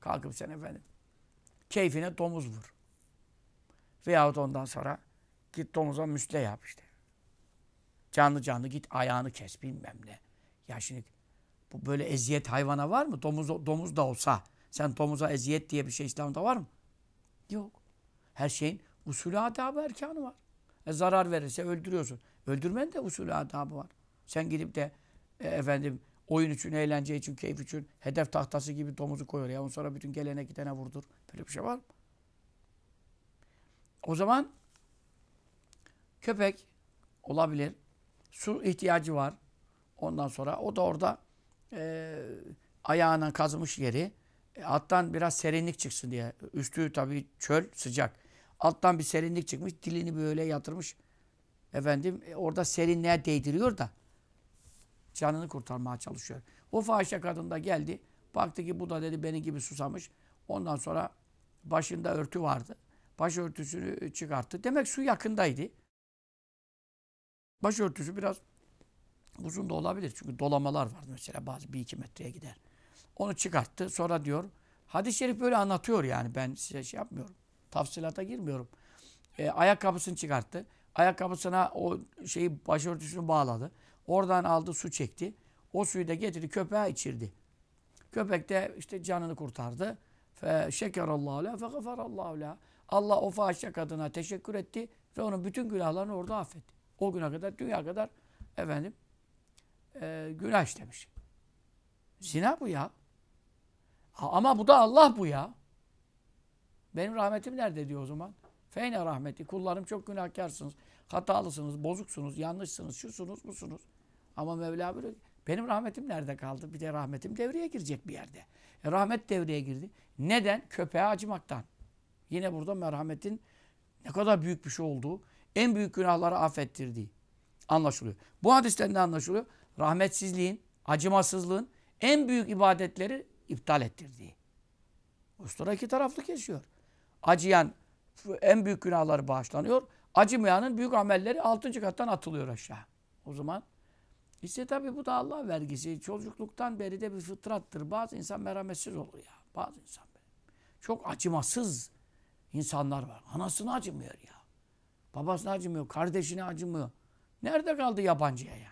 Kalkıp sen efendim keyfine domuz vur. Veyahut ondan sonra git domuza müsle yap işte. Canlı canlı git ayağını kes bilmem ne. Ya şimdi bu böyle eziyet hayvana var mı? Domuz, domuz da olsa sen domuza eziyet diye bir şey İslam'da var mı? Yok. Her şeyin usulü adabı erkanı var. E zarar verirse öldürüyorsun. Öldürmenin de usulü adabı var. Sen gidip de e, efendim oyun için, eğlence için, keyif için hedef tahtası gibi domuzu koyuyor ya. Ondan sonra bütün gelene gidene vurdur. Böyle bir şey var mı? O zaman köpek olabilir. Su ihtiyacı var. Ondan sonra o da orada e, ayağına kazmış yeri. E, alttan biraz serinlik çıksın diye. Üstü tabii çöl sıcak. Alttan bir serinlik çıkmış. Dilini böyle yatırmış. Efendim e, orada serinliğe değdiriyor da. Canını kurtarmaya çalışıyor. O fahişe kadın da geldi. Baktı ki bu da dedi benim gibi susamış. Ondan sonra başında örtü vardı. Başörtüsünü e, çıkarttı. Demek su yakındaydı. Başörtüsü biraz uzun da olabilir. Çünkü dolamalar var mesela bazı bir iki metreye gider. Onu çıkarttı. Sonra diyor hadis-i şerif böyle anlatıyor yani ben size şey yapmıyorum. Tafsilata girmiyorum. E, ayakkabısını çıkarttı. Ayakkabısına o şeyi başörtüsünü bağladı. Oradan aldı su çekti. O suyu da getirdi köpeğe içirdi. Köpek de işte canını kurtardı. Fe şekerallahu la fe gafarallahu la. Allah o fahişe kadına teşekkür etti ve onun bütün günahlarını orada affetti. O güne kadar, dünya kadar efendim e, günah işlemiş. Zina bu ya. Ama bu da Allah bu ya. Benim rahmetim nerede diyor o zaman? Feyne rahmeti. Kullarım çok günahkarsınız. Hatalısınız, bozuksunuz, yanlışsınız, şusunuz, busunuz. Ama Mevla böyle benim rahmetim nerede kaldı? Bir de rahmetim devreye girecek bir yerde. E, rahmet devreye girdi. Neden? Köpeğe acımaktan. Yine burada merhametin ne kadar büyük bir şey olduğu, en büyük günahları affettirdiği anlaşılıyor. Bu hadisten de anlaşılıyor. Rahmetsizliğin, acımasızlığın en büyük ibadetleri iptal ettirdiği. Ustura iki taraflı kesiyor. Acıyan en büyük günahları bağışlanıyor. Acımayanın büyük amelleri altıncı kattan atılıyor aşağı. O zaman işte tabii bu da Allah vergisi. Çocukluktan beri de bir fıtrattır. Bazı insan merhametsiz olur ya. Bazı insan Çok acımasız insanlar var. Anasını acımıyor ya. Babasını acımıyor. Kardeşini acımıyor. Nerede kaldı yabancıya ya?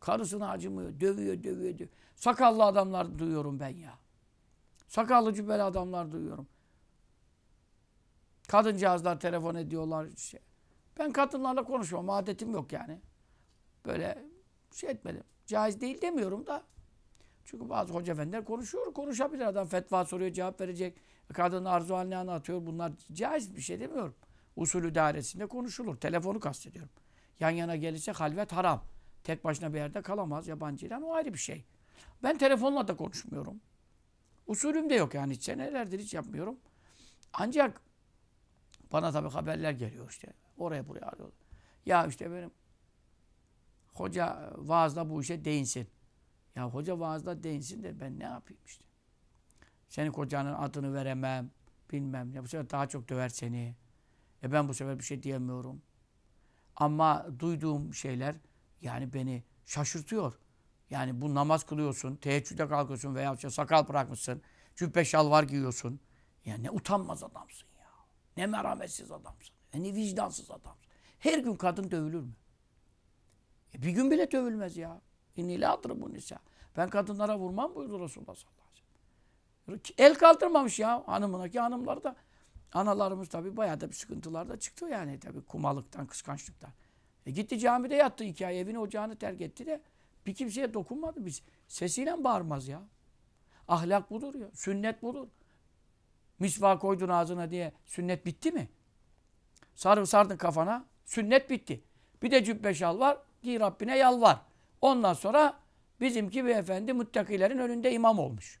Karısını acımıyor. Dövüyor, dövüyor, dövüyor. Sakallı adamlar duyuyorum ben ya. Sakallı cübbeli adamlar duyuyorum. Kadıncağızlar telefon ediyorlar. Şey. Ben kadınlarla konuşmam. Adetim yok yani. Böyle şey etmedim. Caiz değil demiyorum da. Çünkü bazı hoca efendiler konuşuyor. Konuşabilir adam. Fetva soruyor, cevap verecek. E, kadın arzu haline anlatıyor. Bunlar caiz bir şey demiyorum. Usulü dairesinde konuşulur. Telefonu kastediyorum. Yan yana gelirse halvet haram. Tek başına bir yerde kalamaz. Yabancıyla o ayrı bir şey. Ben telefonla da konuşmuyorum. Usulüm de yok yani. Hiç senelerdir hiç yapmıyorum. Ancak bana tabii haberler geliyor işte. Oraya buraya arıyorlar. Ya işte benim Hoca vaazda bu işe değinsin. Ya hoca vaazda değinsin de ben ne yapayım işte. Senin kocanın adını veremem. Bilmem Ya Bu sefer daha çok döver seni. E ben bu sefer bir şey diyemiyorum. Ama duyduğum şeyler yani beni şaşırtıyor. Yani bu namaz kılıyorsun, teheccüde kalkıyorsun veya işte sakal bırakmışsın, cübbe şalvar giyiyorsun. Ya ne utanmaz adamsın ya. Ne merhametsiz adamsın. Ne vicdansız adamsın. Her gün kadın dövülür mü? E, bir gün bile dövülmez ya. İnnile bu nisa. Ben kadınlara vurmam buyurdu Resulullah sallallahu aleyhi ve sellem. El kaldırmamış ya hanımına ki hanımlar da. Analarımız tabii bayağı da bir sıkıntılarda çıktı yani tabii kumalıktan, kıskançlıktan. E gitti camide yattı hikaye Evini ocağını terk etti de bir kimseye dokunmadı. Biz sesiyle bağırmaz ya. Ahlak budur ya. Sünnet budur. Misva koydun ağzına diye sünnet bitti mi? Sarı sardın kafana. Sünnet bitti. Bir de cübbe şal var. Ki Rabbine yalvar. Ondan sonra bizimki bir efendi muttakilerin önünde imam olmuş.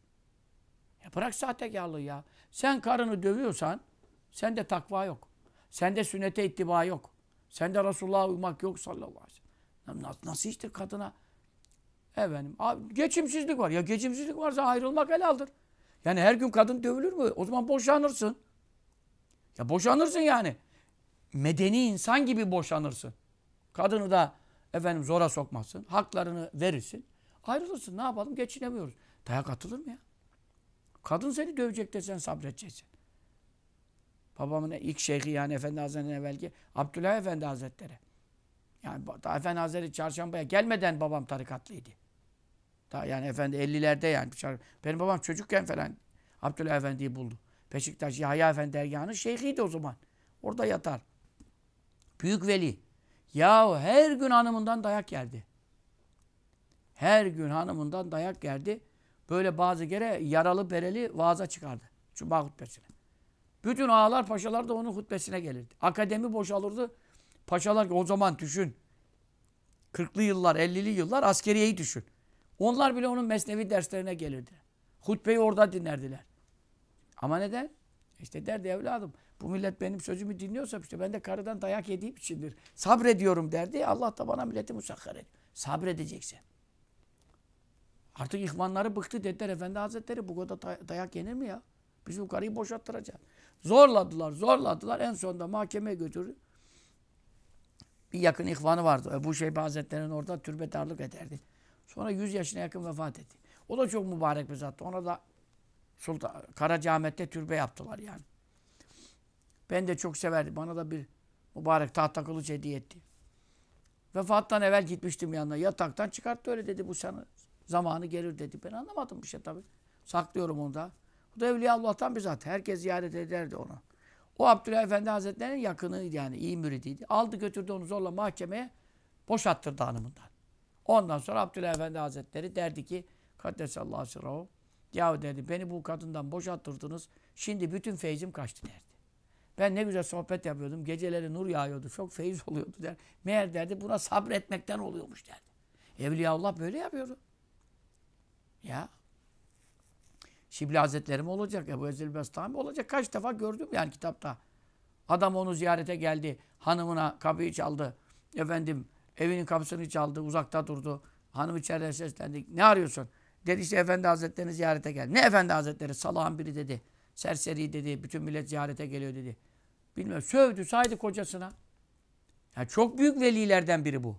Ya bırak sahtekarlığı ya. Sen karını dövüyorsan sende takva yok. Sende sünnete ittiba yok. Sende Resulullah'a uymak yok sallallahu aleyhi ve sellem. Nasıl işte kadına efendim geçimsizlik var. Ya geçimsizlik varsa ayrılmak helaldir. Yani her gün kadın dövülür mü? O zaman boşanırsın. Ya boşanırsın yani. Medeni insan gibi boşanırsın. Kadını da Efendim zora sokmasın, Haklarını verirsin. Ayrılırsın. Ne yapalım? Geçinemiyoruz. Dayak atılır mı ya? Kadın seni dövecek de sen sabredeceksin. Babamın ilk şeyhi yani Efendi Hazretleri'nin evvelki Abdullah Efendi Hazretleri. Yani daha Efendi Hazretleri çarşambaya gelmeden babam tarikatlıydı. Daha yani efendi 50'lerde yani. Benim babam çocukken falan Abdullah Efendi'yi buldu. Peşiktaş, Yahya Efendi dergahının şeyhiydi o zaman. Orada yatar. Büyük veli. Yahu her gün hanımından dayak geldi, Her gün hanımından dayak geldi. Böyle bazı kere yaralı bereli vaaza çıkardı. Cuma hutbesine. Bütün ağalar paşalar da onun hutbesine gelirdi. Akademi boşalırdı. Paşalar o zaman düşün. 40'lı yıllar, 50'li yıllar askeriyeyi düşün. Onlar bile onun mesnevi derslerine gelirdi. Hutbeyi orada dinlerdiler. Ama neden? İşte derdi evladım. Bu millet benim sözümü dinliyorsa işte ben de karıdan dayak yediğim içindir. Sabrediyorum derdi. Allah da bana milleti musakkar ediyor. Sabredeceksin. Artık ihvanları bıktı dediler. Efendi Hazretleri bu kadar dayak yenir mi ya? Biz bu karıyı boşalttıracağız. Zorladılar, zorladılar. En sonunda mahkemeye götürdü. Bir yakın ihvanı vardı. Ebu Şeybe Hazretleri'nin orada türbedarlık ederdi. Sonra 100 yaşına yakın vefat etti. O da çok mübarek bir zattı. Ona da Sultan, Karacaahmet'te türbe yaptılar yani. Ben de çok severdi, Bana da bir mübarek tahta kılıç hediye etti. Vefattan evvel gitmiştim yanına. Yataktan çıkarttı öyle dedi. Bu sana zamanı gelir dedi. Ben anlamadım bir şey tabii. Saklıyorum onu da. Bu da Evliya Allah'tan bir zat. Herkes ziyaret ederdi onu. O Abdülhamid Efendi Hazretleri'nin yakınıydı yani. iyi müridiydi. Aldı götürdü onu zorla mahkemeye. Boşattırdı hanımından. Ondan sonra Abdülhamid Efendi Hazretleri derdi ki Kaddesallahu sirrahu. ya dedi beni bu kadından boşattırdınız. Şimdi bütün feyzim kaçtı derdi. Ben ne güzel sohbet yapıyordum. Geceleri nur yağıyordu. Çok feyiz oluyordu der. Meğer derdi buna sabretmekten oluyormuş derdi. Evliyaullah böyle yapıyordu. Ya. Şibli Hazretleri mi olacak? Ebu Ezil Bestami olacak? Kaç defa gördüm yani kitapta. Adam onu ziyarete geldi. Hanımına kapıyı çaldı. Efendim evinin kapısını çaldı. Uzakta durdu. Hanım içeride seslendi. Ne arıyorsun? Dedi işte Efendi Hazretleri'ni ziyarete gel. Ne Efendi Hazretleri? Salağın biri dedi. Serseri dedi. Bütün millet ziyarete geliyor dedi. Bilmem sövdü saydı kocasına. Yani çok büyük velilerden biri bu.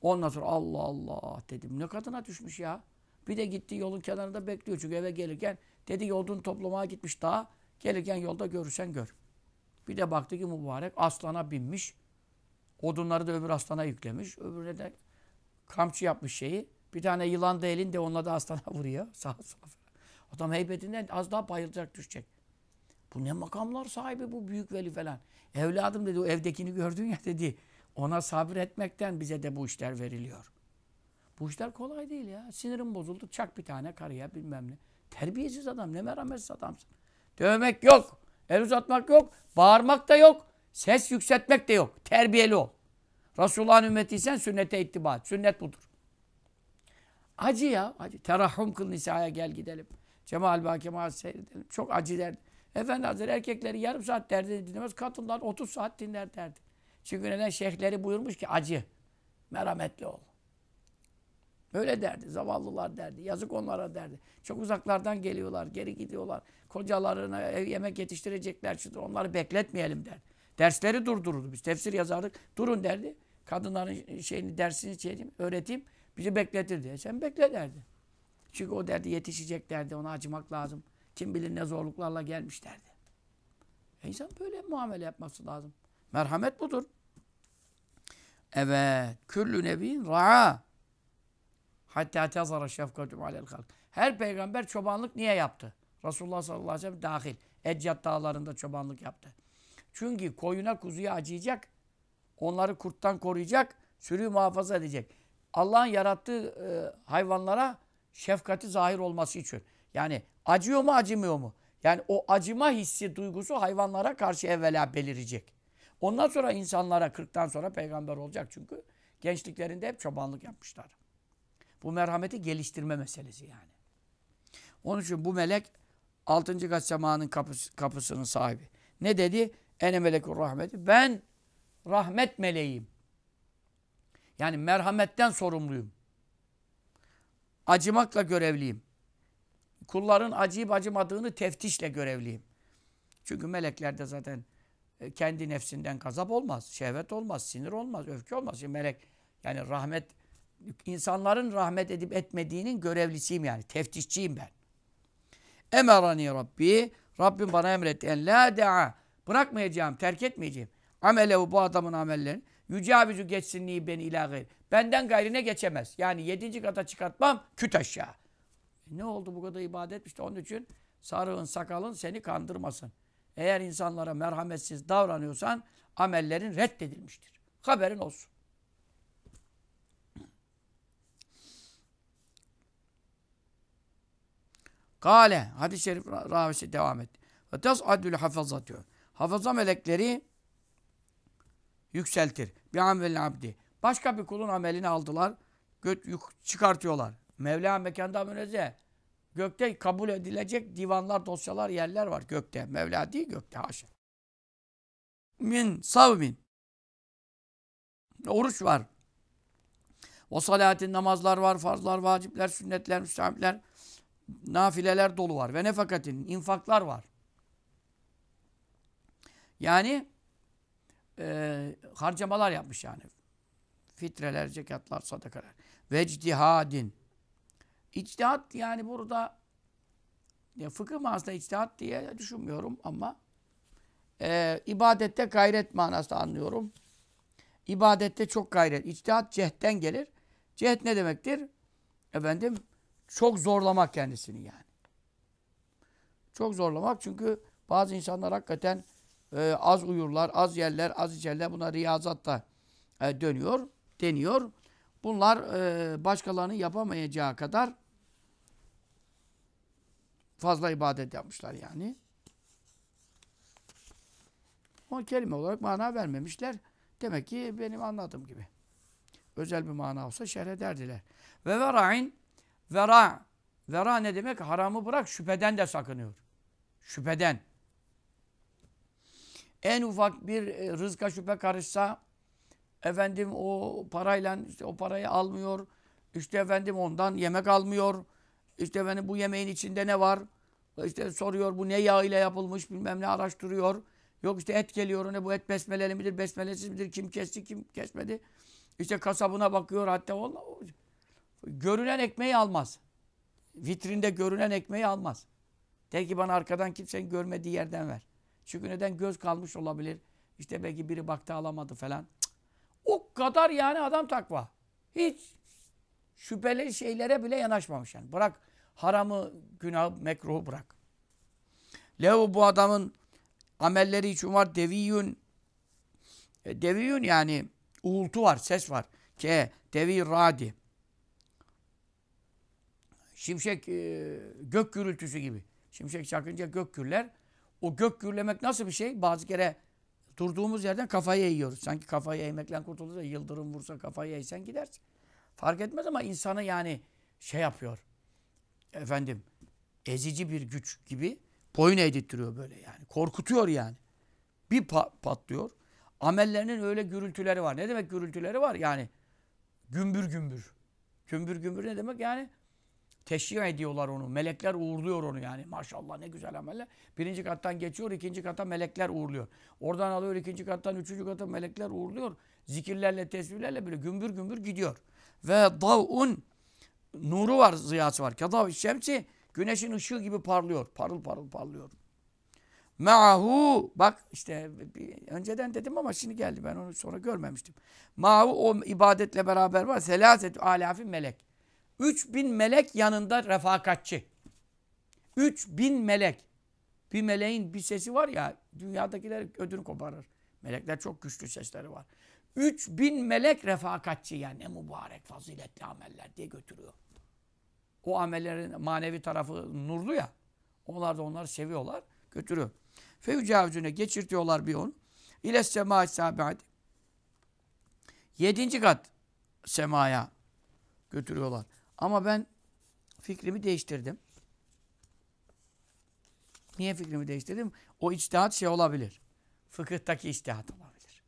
Ondan sonra Allah Allah dedim. Ne kadına düşmüş ya. Bir de gitti yolun kenarında bekliyor çünkü eve gelirken. Dedi yolun odun toplamaya gitmiş daha. Gelirken yolda görürsen gör. Bir de baktı ki mübarek aslana binmiş. Odunları da öbür aslana yüklemiş. Öbürüne de kamçı yapmış şeyi. Bir tane yılan da elinde onunla da aslana vuruyor. Sağ sola. Adam heybetinden az daha bayılacak düşecek. Bu ne makamlar sahibi bu büyük veli falan. Evladım dedi o evdekini gördün ya dedi. Ona sabretmekten bize de bu işler veriliyor. Bu işler kolay değil ya. Sinirim bozuldu. Çak bir tane karıya bilmem ne. Terbiyesiz adam. Ne merhametsiz adamsın. Dövmek yok. El uzatmak yok. Bağırmak da yok. Ses yükseltmek de yok. Terbiyeli ol. Resulullah'ın ümmetiysen sünnete ittiba et. Sünnet budur. Acı ya. Acı. Terahum kıl nisaya gel gidelim. Cemal Bakema seyredelim. Çok acı derdi. Efendi Hazretleri erkekleri yarım saat derdi dinlemez. Kadınlar 30 saat dinler derdi. Çünkü neden şeyhleri buyurmuş ki acı. Merhametli ol. Böyle derdi. Zavallılar derdi. Yazık onlara derdi. Çok uzaklardan geliyorlar. Geri gidiyorlar. Kocalarına ev yemek yetiştirecekler. Şudur. Onları bekletmeyelim derdi. Dersleri durdururdu. Biz tefsir yazardık. Durun derdi. Kadınların şeyini, dersini şeyini öğreteyim. Bizi bekletirdi. E sen bekle derdi. Çünkü o derdi yetişecek derdi. Ona acımak lazım. Kim bilir ne zorluklarla gelmişlerdi. E insan böyle muamele yapması lazım. Merhamet budur. Evet. Küllü nebiyin ra'a. Hatta tezara şefkatum alel halk. Her peygamber çobanlık niye yaptı? Resulullah sallallahu aleyhi ve sellem dahil. Eccat dağlarında çobanlık yaptı. Çünkü koyuna kuzuya acıyacak. Onları kurttan koruyacak. Sürüyü muhafaza edecek. Allah'ın yarattığı e, hayvanlara şefkati zahir olması için. Yani Acıyor mu acımıyor mu? Yani o acıma hissi, duygusu hayvanlara karşı evvela belirecek. Ondan sonra insanlara 40'tan sonra peygamber olacak çünkü gençliklerinde hep çobanlık yapmışlar. Bu merhameti geliştirme meselesi yani. Onun için bu melek 6. kat semanın kapısı, kapısının sahibi. Ne dedi? Ene melekur rahmeti. Ben rahmet meleğim. Yani merhametten sorumluyum. Acımakla görevliyim kulların acıyıp acımadığını teftişle görevliyim. Çünkü meleklerde zaten e, kendi nefsinden gazap olmaz, şehvet olmaz, sinir olmaz, öfke olmaz. Şimdi melek yani rahmet insanların rahmet edip etmediğinin görevlisiyim yani. Teftişçiyim ben. Emerani Rabbi. Rabbim bana emretti. En la da'a. Bırakmayacağım, terk etmeyeceğim. Amelevu bu adamın amellerini. Yücavüzü geçsinliği beni ilahi. Benden gayrine geçemez. Yani yedinci kata çıkartmam küt aşağı. Ne oldu bu kadar ibadet etmişti. Onun için sarığın sakalın seni kandırmasın. Eğer insanlara merhametsiz davranıyorsan amellerin reddedilmiştir. Haberin olsun. Kale hadis-i şerif ravisi devam etti. Ve tes'adül hafaza diyor. Hafaza melekleri yükseltir. Bir amel abdi. Başka bir kulun amelini aldılar. Göt, çıkartıyorlar. Mevla mekanda münezzeh. Gökte kabul edilecek divanlar, dosyalar, yerler var gökte. Mevla değil gökte haşa. Min savmin. Oruç var. O salatin namazlar var, farzlar, vacipler, sünnetler, müstahapler, nafileler dolu var. Ve nefakatin, infaklar var. Yani e, harcamalar yapmış yani. Fitreler, zekatlar, sadakalar. Vecdihadin. İctihat yani burada ya fıkıh manasında içtihat diye düşünmüyorum ama e, ibadette gayret manası anlıyorum. İbadette çok gayret. İçtihat cehden gelir. Cehd ne demektir? Efendim çok zorlamak kendisini yani. Çok zorlamak çünkü bazı insanlar hakikaten e, az uyurlar, az yerler, az içerler. Buna riyazatta e, dönüyor, deniyor. Bunlar e, başkalarının yapamayacağı kadar fazla ibadet yapmışlar yani. O kelime olarak mana vermemişler. Demek ki benim anladığım gibi. Özel bir mana olsa şerh ederdiler. Ve vera'in vera vera ne demek? Haramı bırak şüpheden de sakınıyor. Şüpheden. En ufak bir e, rızka şüphe karışsa efendim o parayla işte o parayı almıyor. İşte efendim ondan yemek almıyor. İşte efendim bu yemeğin içinde ne var? İşte soruyor bu ne yağ ile yapılmış bilmem ne araştırıyor. Yok işte et geliyor ne bu et besmeleli midir besmelesiz midir kim kesti kim kesmedi. İşte kasabına bakıyor hatta onunla. Görünen ekmeği almaz. Vitrinde görünen ekmeği almaz. Der ki bana arkadan kimsenin görmediği yerden ver. Çünkü neden göz kalmış olabilir. İşte belki biri baktı alamadı falan. Cık. O kadar yani adam takva. Hiç şüpheli şeylere bile yanaşmamış yani. Bırak haramı, günah, mekruhu bırak. Lehu bu adamın amelleri için var deviyün. E, deviyün yani uğultu var, ses var. Ke devi radi. Şimşek e, gök gürültüsü gibi. Şimşek çakınca gök gürler. O gök gürlemek nasıl bir şey? Bazı kere durduğumuz yerden kafayı yiyoruz. Sanki kafayı yemekten kurtulursa yıldırım vursa kafayı yeysen gidersin. Fark etmez ama insanı yani şey yapıyor. Efendim ezici bir güç gibi boyun eğdirtiyor böyle yani. Korkutuyor yani. Bir pa patlıyor. Amellerinin öyle gürültüleri var. Ne demek gürültüleri var? Yani gümbür gümbür. Gümbür gümbür ne demek? Yani teşhir ediyorlar onu. Melekler uğurluyor onu yani. Maşallah ne güzel ameller. Birinci kattan geçiyor, ikinci kata melekler uğurluyor. Oradan alıyor ikinci kattan, üçüncü kata melekler uğurluyor. Zikirlerle, tesbihlerle böyle gümbür gümbür gidiyor. Ve dav'un nuru var, ziyası var. Kedav şemsi güneşin ışığı gibi parlıyor. Parıl parıl parlıyor. Ma'hu bak işte bir, önceden dedim ama şimdi geldi ben onu sonra görmemiştim. Ma'hu o ibadetle beraber var. Selaset alafin melek. 3000 melek yanında refakatçi. 3000 melek. Bir meleğin bir sesi var ya dünyadakiler ödünü koparır. Melekler çok güçlü sesleri var. 3 bin melek refakatçi yani ne mübarek faziletli ameller diye götürüyor. O amellerin manevi tarafı nurlu ya. Onlar da onları seviyorlar. Götürüyor. Fevcavüzüne geçirtiyorlar bir onu. İles sema sabiat. Yedinci kat semaya götürüyorlar. Ama ben fikrimi değiştirdim. Niye fikrimi değiştirdim? O içtihat şey olabilir. Fıkıhtaki içtihat olabilir.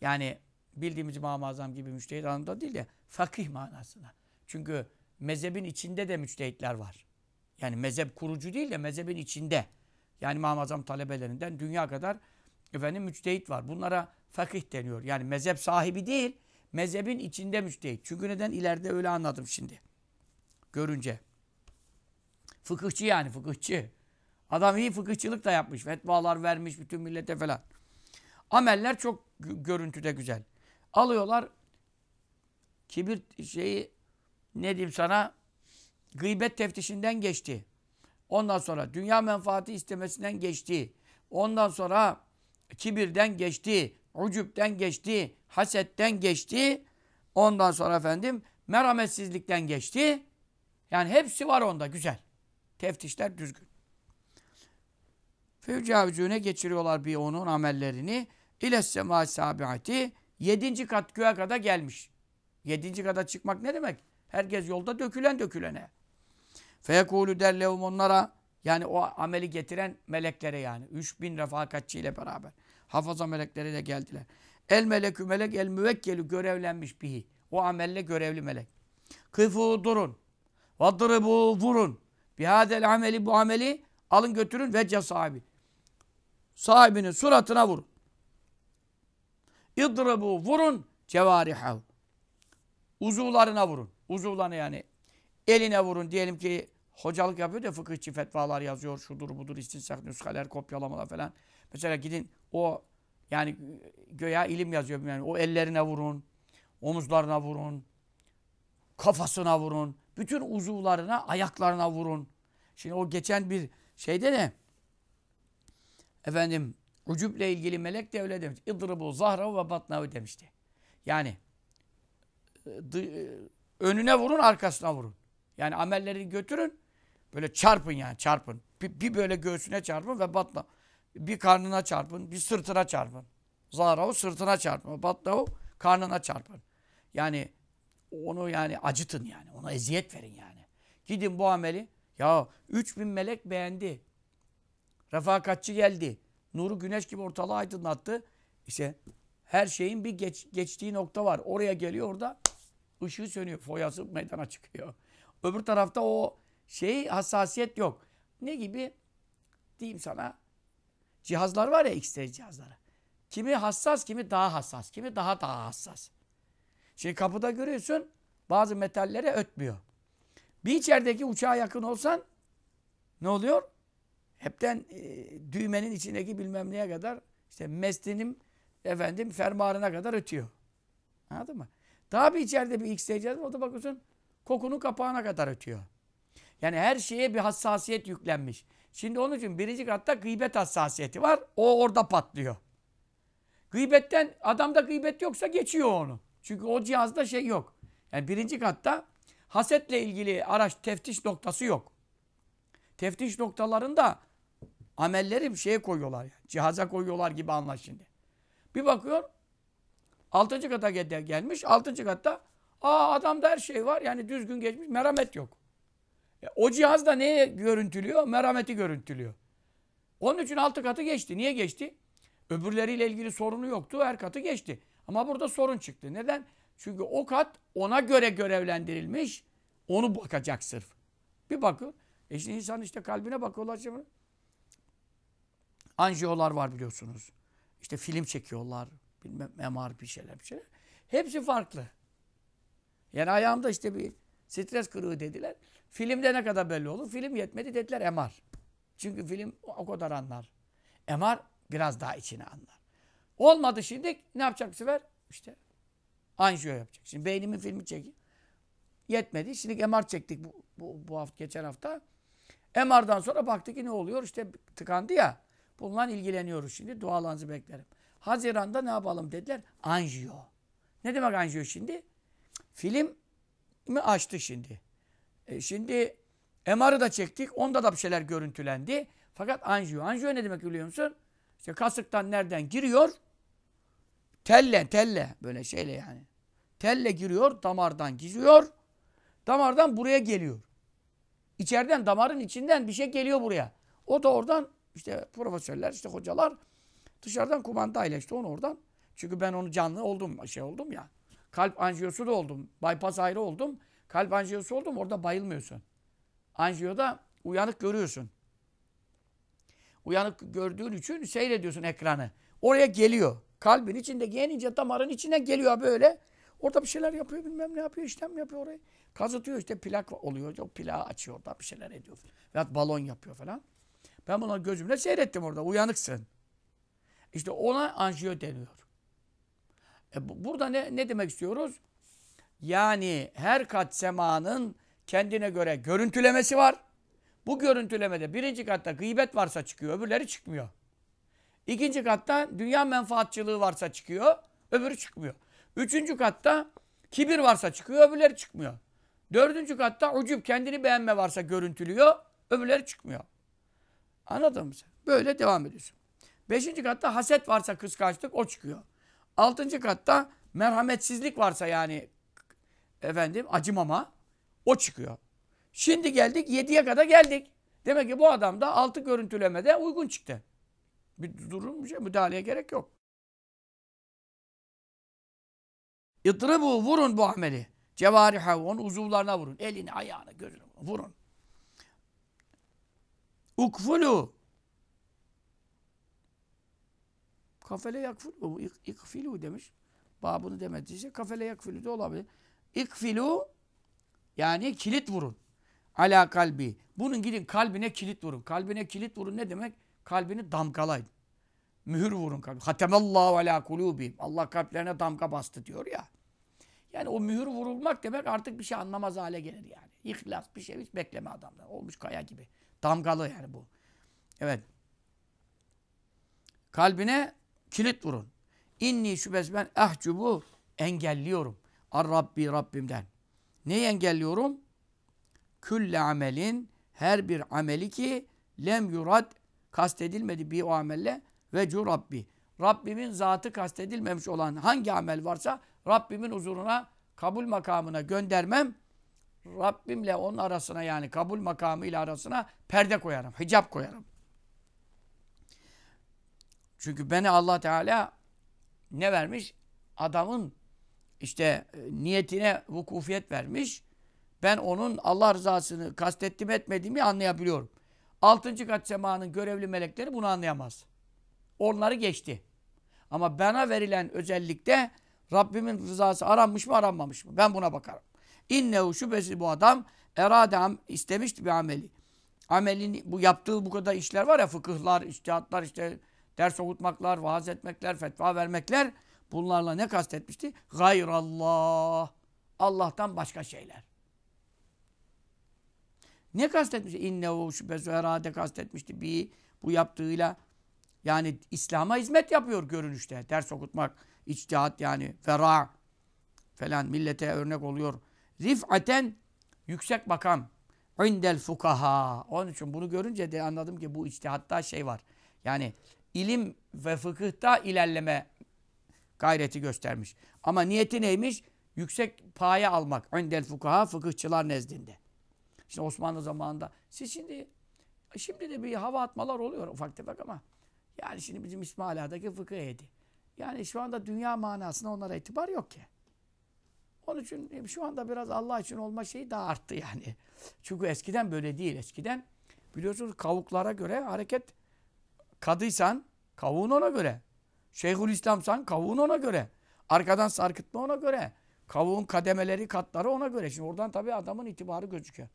Yani bildiğimiz i̇mam gibi müçtehit anlamda değil de fakih manasına. Çünkü mezhebin içinde de müçtehitler var. Yani mezhep kurucu değil de mezhebin içinde. Yani i̇mam talebelerinden dünya kadar efendim müçtehit var. Bunlara fakih deniyor. Yani mezhep sahibi değil, mezhebin içinde müçtehit. Çünkü neden? ileride öyle anladım şimdi. Görünce. Fıkıhçı yani fıkıhçı. Adam iyi fıkıhçılık da yapmış. Fetvalar vermiş bütün millete falan. Ameller çok görüntüde güzel. Alıyorlar kibir şeyi ne diyeyim sana gıybet teftişinden geçti. Ondan sonra dünya menfaati istemesinden geçti. Ondan sonra kibirden geçti. ucubden geçti. Hasetten geçti. Ondan sonra efendim merhametsizlikten geçti. Yani hepsi var onda güzel. Teftişler düzgün. Fevcavcüne geçiriyorlar bir onun amellerini. İles sema sabiati Yedinci kat göğe kadar gelmiş. Yedinci kata çıkmak ne demek? Herkes yolda dökülen dökülene. Fekulü derlevum onlara yani o ameli getiren meleklere yani. Üç bin refakatçi ile beraber. Hafaza melekleri de geldiler. El melekü melek el müvekkeli görevlenmiş bihi. O amelle görevli melek. Kıfu durun. Vadribu vurun. Bihadel ameli bu ameli alın götürün ve sahibi. Sahibinin suratına vurun. İdrebu vurun cevarihav. Uzuvlarına vurun. Uzuvlarına yani eline vurun. Diyelim ki hocalık yapıyor da fıkıhçı fetvalar yazıyor. Şudur budur istinsak nüskaler kopyalamalar falan. Mesela gidin o yani göya ilim yazıyor. Yani o ellerine vurun. Omuzlarına vurun. Kafasına vurun. Bütün uzuvlarına, ayaklarına vurun. Şimdi o geçen bir şeyde de efendim Ucuble ilgili melek de öyle demiş. İdribu zahrahu ve batnahu demişti. Yani ıı, ıı, önüne vurun arkasına vurun. Yani amellerini götürün. Böyle çarpın yani çarpın. Bir, bir böyle göğsüne çarpın ve batla. Bir karnına çarpın. Bir sırtına çarpın. Zahrahu sırtına çarpın. Batnahu karnına çarpın. Yani onu yani acıtın yani. Ona eziyet verin yani. Gidin bu ameli. Ya 3000 melek beğendi. Refakatçi geldi. Nuru güneş gibi ortalığı aydınlattı. İşte her şeyin bir geç, geçtiği nokta var. Oraya geliyor orada ışığı sönüyor. Foyası meydana çıkıyor. Öbür tarafta o şey hassasiyet yok. Ne gibi? Diyeyim sana cihazlar var ya X-ray cihazları. Kimi hassas, kimi daha hassas, kimi daha daha hassas. Şimdi şey, kapıda görüyorsun bazı metallere ötmüyor. Bir içerideki uçağa yakın olsan ne oluyor? hepten e, düğmenin içindeki bilmem neye kadar işte mestinim efendim fermuarına kadar ötüyor. Anladın mı? Daha bir içeride bir isteyeceğiz. O da bakıyorsun kokunun kapağına kadar ötüyor. Yani her şeye bir hassasiyet yüklenmiş. Şimdi onun için birinci katta gıybet hassasiyeti var. O orada patlıyor. Gıybetten adamda gıybet yoksa geçiyor onu. Çünkü o cihazda şey yok. Yani birinci katta hasetle ilgili araç teftiş noktası yok. Teftiş noktalarında amelleri bir şeye koyuyorlar. Yani. Cihaza koyuyorlar gibi anla şimdi. Bir bakıyor altıncı kata gelmiş. Altıncı katta aa adamda her şey var. Yani düzgün geçmiş. Merhamet yok. E, o cihaz da neye görüntülüyor? Merhameti görüntülüyor. Onun için altı katı geçti. Niye geçti? Öbürleriyle ilgili sorunu yoktu. Her katı geçti. Ama burada sorun çıktı. Neden? Çünkü o kat ona göre görevlendirilmiş. Onu bakacak sırf. Bir bakın, E şimdi insan işte kalbine bakıyorlar. Şimdi. Anjiyolar var biliyorsunuz. İşte film çekiyorlar. Bilmem MR bir şeyler bir şeyler. Hepsi farklı. Yani ayağımda işte bir stres kırığı dediler. Filmde ne kadar belli olur? Film yetmedi dediler MR. Çünkü film o kadar anlar. MR biraz daha içine anlar. Olmadı şimdi ne yapacak bu sefer? İşte anjiyo yapacak. Şimdi beynimin filmi çekin. Yetmedi. Şimdi MR çektik bu, bu, bu hafta, geçen hafta. MR'dan sonra baktı ki ne oluyor? İşte tıkandı ya. Bundan ilgileniyoruz şimdi. Dualarınızı beklerim. Haziran'da ne yapalım dediler? Anjiyo. Ne demek anjiyo şimdi? Film mi açtı şimdi? E şimdi MR'ı da çektik. Onda da bir şeyler görüntülendi. Fakat anjiyo. Anjiyo ne demek biliyor musun? İşte kasıktan nereden giriyor? Telle, telle. Böyle şeyle yani. Telle giriyor, damardan gidiyor. Damardan buraya geliyor. İçeriden, damarın içinden bir şey geliyor buraya. O da oradan işte profesörler, işte hocalar dışarıdan kumandayla işte onu oradan. Çünkü ben onu canlı oldum, şey oldum ya. Kalp anjiyosu da oldum. Bypass ayrı oldum. Kalp anjiyosu oldum. Orada bayılmıyorsun. Anjiyoda uyanık görüyorsun. Uyanık gördüğün için seyrediyorsun ekranı. Oraya geliyor. Kalbin içinde en damarın içine geliyor böyle. Orada bir şeyler yapıyor bilmem ne yapıyor işlem yapıyor orayı. Kazıtıyor işte plak oluyor. Yok plağı açıyor orada bir şeyler ediyor. Veyahut balon yapıyor falan. Ben bunu gözümle seyrettim orada. Uyanıksın. İşte ona anjiyo deniyor. E bu, burada ne, ne demek istiyoruz? Yani her kat semanın kendine göre görüntülemesi var. Bu görüntülemede birinci katta gıybet varsa çıkıyor, öbürleri çıkmıyor. İkinci katta dünya menfaatçılığı varsa çıkıyor, öbürü çıkmıyor. Üçüncü katta kibir varsa çıkıyor, öbürleri çıkmıyor. Dördüncü katta ucub kendini beğenme varsa görüntülüyor, öbürleri çıkmıyor. Anladın mı sen? Böyle devam ediyorsun. Beşinci katta haset varsa kıskançlık o çıkıyor. Altıncı katta merhametsizlik varsa yani efendim acımama o çıkıyor. Şimdi geldik yediye kadar geldik. Demek ki bu adam da altı görüntülemede uygun çıktı. Bir durum bir şey müdahaleye gerek yok. İdribu vurun bu ameli. Cevarihe onun uzuvlarına vurun. Elini, ayağını, gözünü vurun. Ukfulu. Kafele yakfulu. ikfilu demiş. Bağ bunu demediyse kafele yakfilu de olabilir. İkfilu yani kilit vurun. Ala kalbi. Bunun gidin kalbine kilit vurun. Kalbine kilit vurun ne demek? Kalbini damgalayın. Mühür vurun kalbi. Hatemallahu ala kulubim. Allah kalplerine damga bastı diyor ya. Yani o mühür vurulmak demek artık bir şey anlamaz hale gelir yani. İhlas bir şey hiç bekleme adamdan. Olmuş kaya gibi. Damgalı yani bu. Evet. Kalbine kilit vurun. İnni şüphes ben ahcubu engelliyorum. Ar Rabbi Rabbimden. Neyi engelliyorum? Külle amelin her bir ameli ki lem yurat kastedilmedi bir o amelle ve cu Rabbi. Rabbimin zatı kastedilmemiş olan hangi amel varsa Rabbimin huzuruna kabul makamına göndermem Rabbimle onun arasına yani kabul makamı ile arasına perde koyarım, hicap koyarım. Çünkü beni Allah Teala ne vermiş? Adamın işte e, niyetine vukufiyet vermiş. Ben onun Allah rızasını kastettim etmediğimi anlayabiliyorum. Altıncı kat semanın görevli melekleri bunu anlayamaz. Onları geçti. Ama bana verilen özellikte Rabbimin rızası aranmış mı aranmamış mı? Ben buna bakarım. İnnehu şüphesi bu adam erade istemişti bir ameli. Amelin bu yaptığı bu kadar işler var ya fıkıhlar, iştihatlar işte ders okutmaklar, vaaz etmekler, fetva vermekler bunlarla ne kastetmişti? Gayrallah. Allah'tan başka şeyler. Ne kastetmişti? İnnehu şüphesi erade kastetmişti. Bir bu yaptığıyla yani İslam'a hizmet yapıyor görünüşte. Ders okutmak, içtihat yani fera falan millete örnek oluyor Rif'aten yüksek makam. İndel fukaha. Onun için bunu görünce de anladım ki bu içtihatta şey var. Yani ilim ve fıkıhta ilerleme gayreti göstermiş. Ama niyeti neymiş? Yüksek paye almak. Öndel fukaha fıkıhçılar nezdinde. İşte Osmanlı zamanında. Siz şimdi şimdi de bir hava atmalar oluyor ufak tefek ama yani şimdi bizim İsmaila'daki fıkıh heyeti. Yani şu anda dünya manasına onlara itibar yok ki. Onun için e, şu anda biraz Allah için olma şeyi daha arttı yani. Çünkü eskiden böyle değil. Eskiden biliyorsunuz kavuklara göre hareket kadıysan kavuğun ona göre. İslamsan kavuğun ona göre. Arkadan sarkıtma ona göre. Kavuğun kademeleri, katları ona göre. Şimdi oradan tabii adamın itibarı gözüküyor.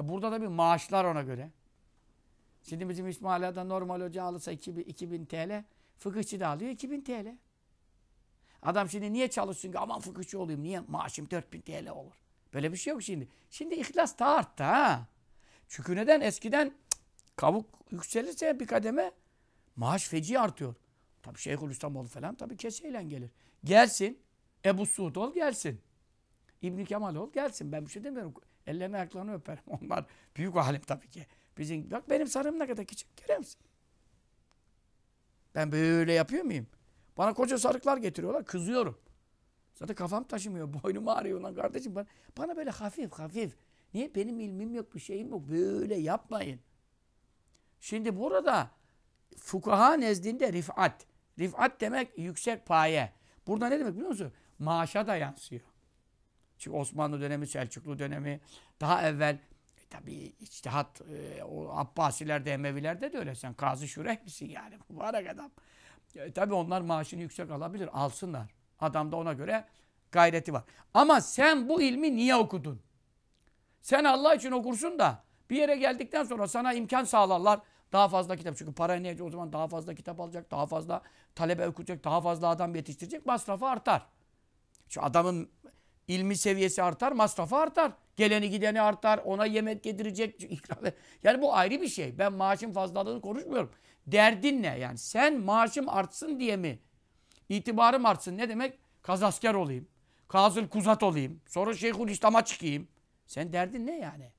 E burada da bir maaşlar ona göre. Şimdi bizim İsmaila'da normal hoca alırsa 2000, 2000 TL, fıkıhçı da alıyor 2000 TL. Adam şimdi niye çalışsın ki aman fıkıhçı olayım niye maaşım 4000 TL olur. Böyle bir şey yok şimdi. Şimdi ihlas daha arttı ha. Çünkü neden eskiden kavuk yükselirse bir kademe maaş feci artıyor. Tabii Şeyhülislam falan tabii keseyle gelir. Gelsin Ebu Suud ol gelsin. İbni Kemal ol gelsin. Ben bir şey demiyorum. Ellerini ayaklarını öperim. Onlar büyük alim tabii ki. Bizim, bak benim sarım ne kadar küçük görüyor musun? Ben böyle yapıyor muyum? Bana koca sarıklar getiriyorlar. Kızıyorum. Zaten kafam taşımıyor. Boynum ağrıyor lan kardeşim. Bana, bana böyle hafif hafif. Niye? Benim ilmim yok, bir şeyim yok. Böyle yapmayın. Şimdi burada fukaha nezdinde rifat. Rifat demek yüksek paye. Burada ne demek biliyor musun? Maaşa da yansıyor. Çünkü Osmanlı dönemi, Selçuklu dönemi, daha evvel e, tabii içtihat e, o Abbasilerde, Emevilerde de öyle. Sen Kazı Şureh misin yani? Mübarek adam. E, tabii onlar maaşını yüksek alabilir. Alsınlar. adamda ona göre gayreti var. Ama sen bu ilmi niye okudun? Sen Allah için okursun da bir yere geldikten sonra sana imkan sağlarlar. Daha fazla kitap. Çünkü parayı neyse o zaman daha fazla kitap alacak, daha fazla talebe okuyacak, daha fazla adam yetiştirecek. Masrafı artar. Şu adamın ilmi seviyesi artar, masrafı artar. Geleni gideni artar, ona yemek getirecek, ikram Yani bu ayrı bir şey. Ben maaşın fazlalığını konuşmuyorum. Derdin ne? Yani sen maaşım artsın diye mi? İtibarım artsın. Ne demek? Kazasker olayım. Kazıl kuzat olayım. Sonra Şeyhül İslam'a çıkayım. Sen derdin ne yani?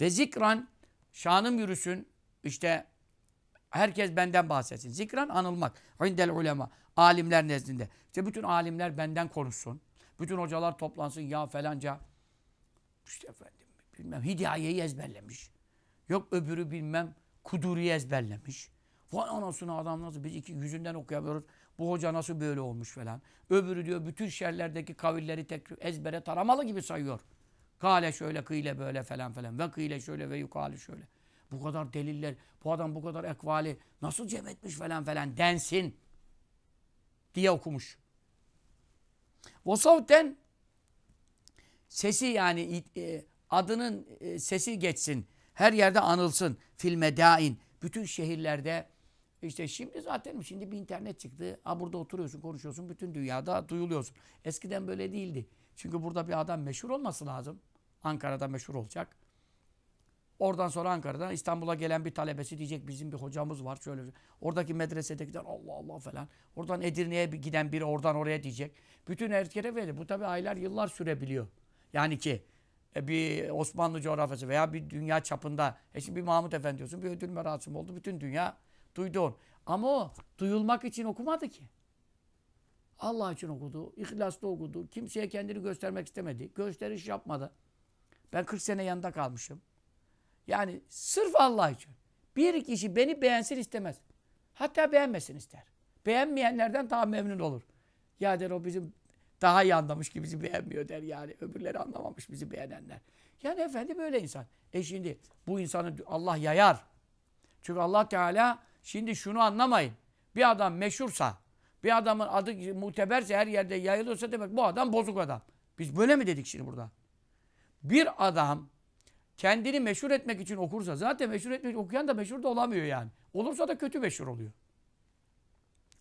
Ve zikran şanım yürüsün. İşte herkes benden bahsetsin. Zikran anılmak. Indel ulema. Alimler nezdinde. İşte bütün alimler benden konuşsun. Bütün hocalar toplansın ya falanca. İşte efendim bilmem hidayeyi ezberlemiş. Yok öbürü bilmem Kuduri'yi ezberlemiş. Vay anasını adam nasıl biz iki yüzünden okuyamıyoruz. Bu hoca nasıl böyle olmuş falan. Öbürü diyor bütün şerlerdeki kavilleri tek ezbere taramalı gibi sayıyor. Kale şöyle kıyle böyle falan falan. Ve kıyle şöyle ve yukale şöyle. Bu kadar deliller, bu adam bu kadar ekvali nasıl cem etmiş falan falan densin diye okumuş. Vosavten sesi yani e, adının e, sesi geçsin her yerde anılsın. Filme dain. Bütün şehirlerde işte şimdi zaten şimdi bir internet çıktı. Ha burada oturuyorsun, konuşuyorsun. Bütün dünyada duyuluyorsun. Eskiden böyle değildi. Çünkü burada bir adam meşhur olması lazım. Ankara'da meşhur olacak. Oradan sonra Ankara'dan İstanbul'a gelen bir talebesi diyecek bizim bir hocamız var şöyle. Oradaki medresedekiler Allah Allah falan. Oradan Edirne'ye giden biri oradan oraya diyecek. Bütün herkese verir. Bu tabii aylar yıllar sürebiliyor. Yani ki e, bir Osmanlı coğrafyası veya bir dünya çapında. E şimdi bir Mahmut Efendi diyorsun bir ödül merasim oldu. Bütün dünya duydu onu. Ama o duyulmak için okumadı ki. Allah için okudu, İhlaslı okudu. Kimseye kendini göstermek istemedi. Gösteriş yapmadı. Ben 40 sene yanında kalmışım. Yani sırf Allah için. Bir kişi beni beğensin istemez. Hatta beğenmesin ister. Beğenmeyenlerden daha memnun olur. Ya der o bizim daha iyi anlamış ki bizi beğenmiyor der yani. Öbürleri anlamamış bizi beğenenler. Yani efendi böyle insan. E şimdi bu insanı Allah yayar. Çünkü Allah Teala şimdi şunu anlamayın. Bir adam meşhursa, bir adamın adı muteberse her yerde yayılıyorsa demek bu adam bozuk adam. Biz böyle mi dedik şimdi burada? Bir adam kendini meşhur etmek için okursa zaten meşhur etmek okuyan da meşhur da olamıyor yani. Olursa da kötü meşhur oluyor.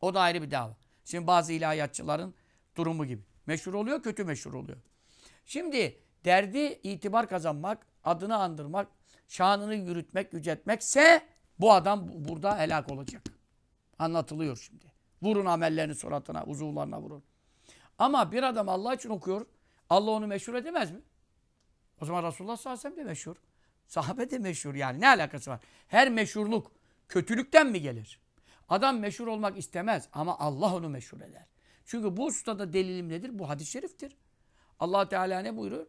O da ayrı bir dava. Şimdi bazı ilahiyatçıların durumu gibi. Meşhur oluyor, kötü meşhur oluyor. Şimdi derdi itibar kazanmak, adını andırmak, şanını yürütmek, yüceltmekse bu adam burada helak olacak. Anlatılıyor şimdi. Vurun amellerini suratına, uzuvlarına vurun. Ama bir adam Allah için okuyor, Allah onu meşhur edemez mi? O zaman Resulullah sallallahu aleyhi ve sellem de meşhur. Sahabe de meşhur yani. Ne alakası var? Her meşhurluk kötülükten mi gelir? Adam meşhur olmak istemez ama Allah onu meşhur eder. Çünkü bu hususunda delilim nedir? Bu hadis-i şeriftir. allah Teala ne buyuruyor?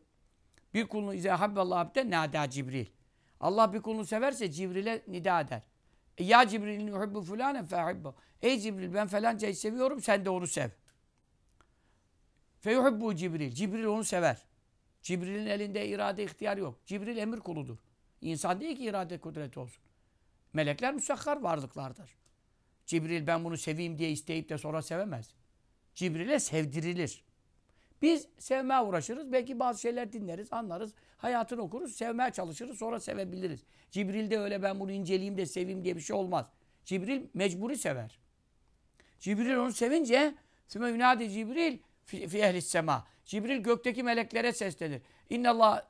Bir kulunu ize habballah abde nada Cibril. Allah bir kulunu severse Cibril'e nida eder. E, ya Cibril nuhibbu fulane fehibbu. Ey Cibril ben felancayı seviyorum sen de onu sev. Feyuhibbu Cibril. Cibril onu sever. Cibril'in elinde irade ihtiyar yok. Cibril emir kuludur. İnsan değil ki irade kudreti olsun. Melekler müsakkar varlıklardır. Cibril ben bunu seveyim diye isteyip de sonra sevemez. Cibril'e sevdirilir. Biz sevmeye uğraşırız. Belki bazı şeyler dinleriz, anlarız. Hayatını okuruz, sevmeye çalışırız. Sonra sevebiliriz. Cibril de öyle ben bunu inceleyeyim de seveyim diye bir şey olmaz. Cibril mecburi sever. Cibril onu sevince Süme yunadi Cibril fi ehlis sema. Cibril gökteki meleklere seslenir. İnne Allah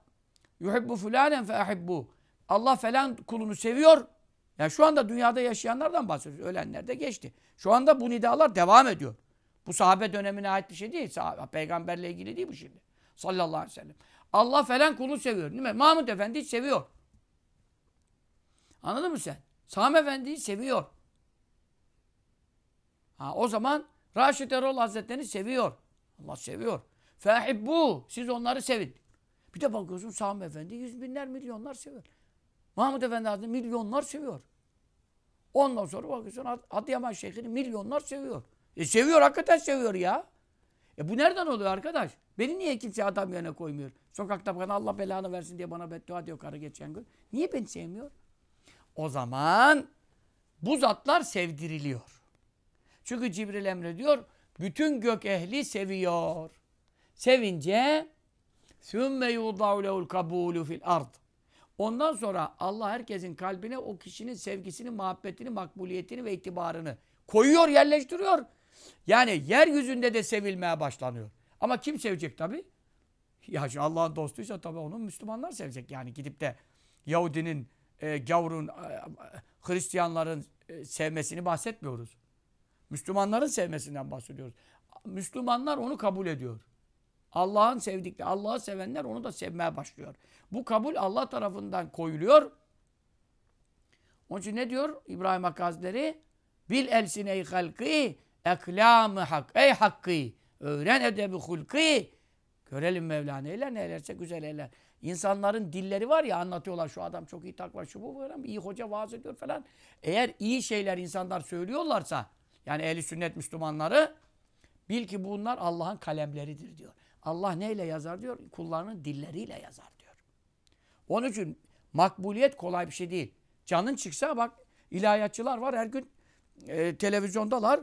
yuhibbu fulanen fe ahibbu. Allah falan kulunu seviyor. Yani şu anda dünyada yaşayanlardan bahsediyoruz. Ölenler de geçti. Şu anda bu nidalar devam ediyor. Bu sahabe dönemine ait bir şey değil. Sahabe, peygamberle ilgili değil bu şimdi. Sallallahu aleyhi ve sellem. Allah falan kulu seviyor. Değil mi? Mahmut Efendi seviyor. Anladın mı sen? Sami Efendi'yi seviyor. Ha, o zaman Raşit Erol Hazretleri'ni seviyor. Allah seviyor. bu. Siz onları sevin. Bir de bakıyorsun Sami Efendi yüz binler, milyonlar seviyor. Mahmut Efendi Hazretleri milyonlar seviyor. Ondan sonra bakıyorsun Adıyaman Şeyh'ini milyonlar seviyor. E seviyor hakikaten seviyor ya. E bu nereden oluyor arkadaş? Beni niye kimse adam yerine koymuyor? Sokakta bana Allah belanı versin diye bana beddua diyor karı geçen gün. Niye beni sevmiyor? O zaman bu zatlar sevdiriliyor. Çünkü Cibril Emre diyor bütün gök ehli seviyor. Sevince sümme yudav lehul kabulü fil ard. Ondan sonra Allah herkesin kalbine o kişinin sevgisini, muhabbetini, makbuliyetini ve itibarını koyuyor, yerleştiriyor. Yani yeryüzünde de sevilmeye başlanıyor. Ama kim sevecek tabi? Ya şu Allah'ın dostuysa tabi onu Müslümanlar sevecek. Yani gidip de Yahudinin, e, gavurun, e, Hristiyanların e, sevmesini bahsetmiyoruz. Müslümanların sevmesinden bahsediyoruz. Müslümanlar onu kabul ediyor. Allah'ın sevdikleri, Allah'ı sevenler onu da sevmeye başlıyor. Bu kabul Allah tarafından koyuluyor. Onun için ne diyor İbrahim Hakkı Hazretleri? Bil elsineyi halkı eklamı hak. Ey hakkı öğren edebi hulkı. Görelim Mevla neyler neylerse güzel eyler. İnsanların dilleri var ya anlatıyorlar şu adam çok iyi takva şu bu falan iyi hoca vaaz ediyor falan. Eğer iyi şeyler insanlar söylüyorlarsa yani ehli sünnet Müslümanları bil ki bunlar Allah'ın kalemleridir diyor. Allah neyle yazar diyor? Kullarının dilleriyle yazar diyor. Onun için makbuliyet kolay bir şey değil. Canın çıksa bak ilahiyatçılar var her gün e, televizyondalar.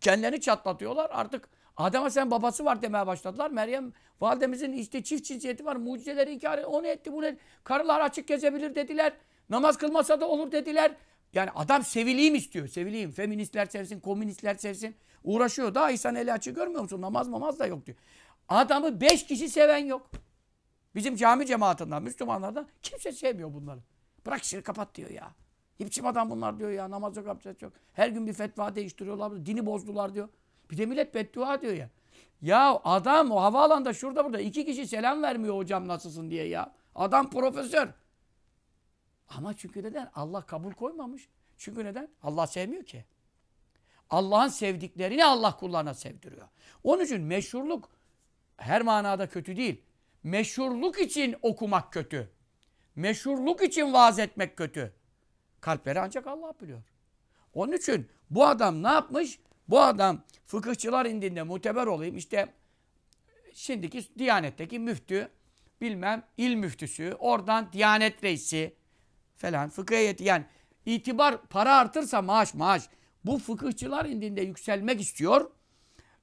Kendilerini çatlatıyorlar. Artık Adem sen babası var demeye başladılar. Meryem validemizin işte çift cinsiyeti var. Mucizeleri inkar etti. Onu etti bu ne Karılar açık gezebilir dediler. Namaz kılmasa da olur dediler. Yani adam seviliyim istiyor. seviliyim Feministler sevsin, komünistler sevsin. Uğraşıyor. Daha insan eli açı görmüyor musun? Namaz mamaz da yok diyor. Adamı beş kişi seven yok. Bizim cami cemaatinden, Müslümanlardan kimse sevmiyor bunları. Bırak şirk kapat diyor ya. Ne biçim adam bunlar diyor ya namaz yok abdest yok. Her gün bir fetva değiştiriyorlar. Dini bozdular diyor. Bir de millet beddua diyor ya. Ya adam o havaalanında şurada burada iki kişi selam vermiyor hocam nasılsın diye ya. Adam profesör. Ama çünkü neden? Allah kabul koymamış. Çünkü neden? Allah sevmiyor ki. Allah'ın sevdiklerini Allah kullarına sevdiriyor. Onun için meşhurluk her manada kötü değil. Meşhurluk için okumak kötü. Meşhurluk için vaaz etmek kötü. Kalpleri ancak Allah biliyor. Onun için bu adam ne yapmış? Bu adam fıkıhçılar indinde muteber olayım. İşte şimdiki Diyanet'teki müftü, bilmem il müftüsü, oradan Diyanet reisi falan fıkıh heyeti. Yani itibar para artırsa maaş maaş. Bu fıkıhçılar indinde yükselmek istiyor.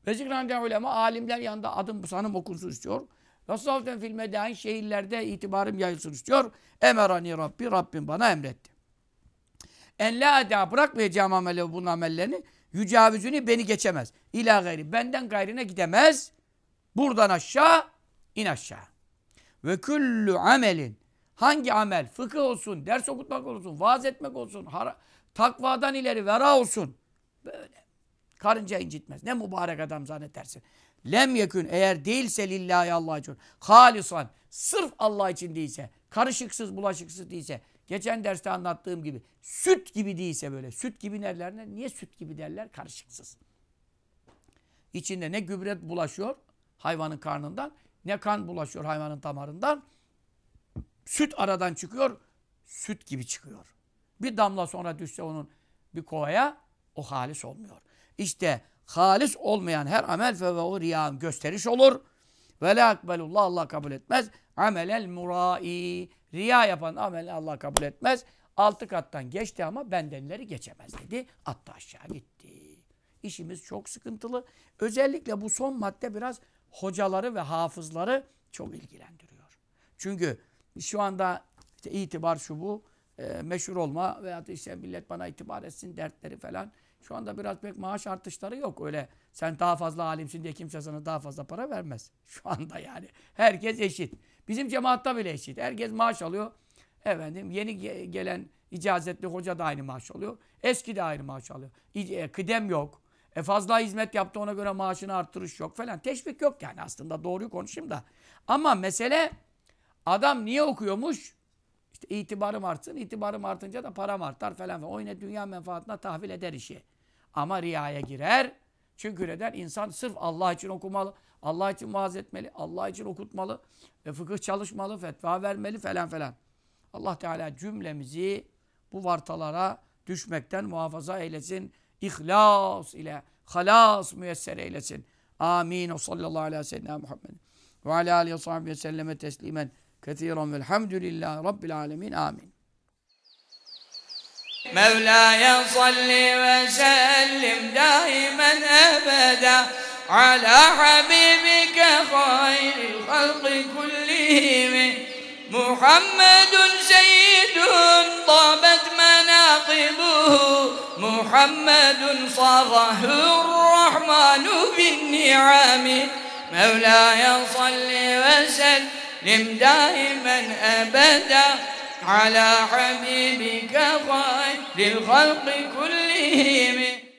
Ve zikrande ulema alimler yanında adım sanım okunsun istiyor. Ve sahten fil medain şehirlerde itibarım yayılsın istiyor. Emerani Rabbi, Rabbim bana emretti. En la eda bırakmayacağım ameli bunun amellerini. Yücavüzünü beni geçemez. İla gayri. Benden gayrine gidemez. Buradan aşağı in aşağı. Ve küllü amelin. Hangi amel? Fıkıh olsun, ders okutmak olsun, vaaz etmek olsun, takvadan ileri vera olsun. Böyle. Karınca incitmez. Ne mübarek adam zannedersin. Lem yekün eğer değilse lillahi Allah için. Halisan. Sırf Allah için değilse. Karışıksız, bulaşıksız değilse. Geçen derste anlattığım gibi süt gibi değilse böyle süt gibi nelerine niye süt gibi derler karışıksız. İçinde ne gübre bulaşıyor hayvanın karnından ne kan bulaşıyor hayvanın damarından. Süt aradan çıkıyor süt gibi çıkıyor. Bir damla sonra düşse onun bir kovaya o halis olmuyor. İşte halis olmayan her amel fe ve riyan gösteriş olur. Ve la akbelullah Allah kabul etmez amelel murai. Riya yapan amel Allah kabul etmez. Altı kattan geçti ama bendenleri geçemez dedi. Attı aşağı gitti. İşimiz çok sıkıntılı. Özellikle bu son madde biraz hocaları ve hafızları çok ilgilendiriyor. Çünkü şu anda işte itibar şu bu e, meşhur olma veya işte millet bana itibar etsin dertleri falan. Şu anda biraz pek maaş artışları yok. Öyle sen daha fazla alimsin diye kimse sana daha fazla para vermez. Şu anda yani. Herkes eşit. Bizim cemaatta bile eşit. Herkes maaş alıyor. Efendim yeni gelen icazetli hoca da aynı maaş alıyor. Eski de aynı maaş alıyor. E, kıdem yok. E fazla hizmet yaptı ona göre maaşını arttırış yok falan. Teşvik yok yani aslında doğruyu konuşayım da. Ama mesele adam niye okuyormuş? İşte itibarım artsın. İtibarım artınca da param artar falan. Filan. O yine dünya menfaatına tahvil eder işi. Ama riyaya girer. Çünkü neden? İnsan sırf Allah için okumalı. Allah için vaaz etmeli, Allah için okutmalı, e, fıkıh çalışmalı, fetva vermeli falan falan. Allah Teala cümlemizi bu vartalara düşmekten muhafaza eylesin. İhlas ile halas müyesser eylesin. Amin. O sallallahu aleyhi ve sellem Muhammed. Ve ala aleyhi ve sahbihi selleme teslimen kethiren velhamdülillahi rabbil alemin. Amin. salli ve وسلم daimen أبدا على حبيبك خير الخلق كلهم محمد سيد طابت مناقبه محمد صاره الرحمن بالنعم مولاي صل وسلم دائما أبدا على حبيبك خير الخلق كلهم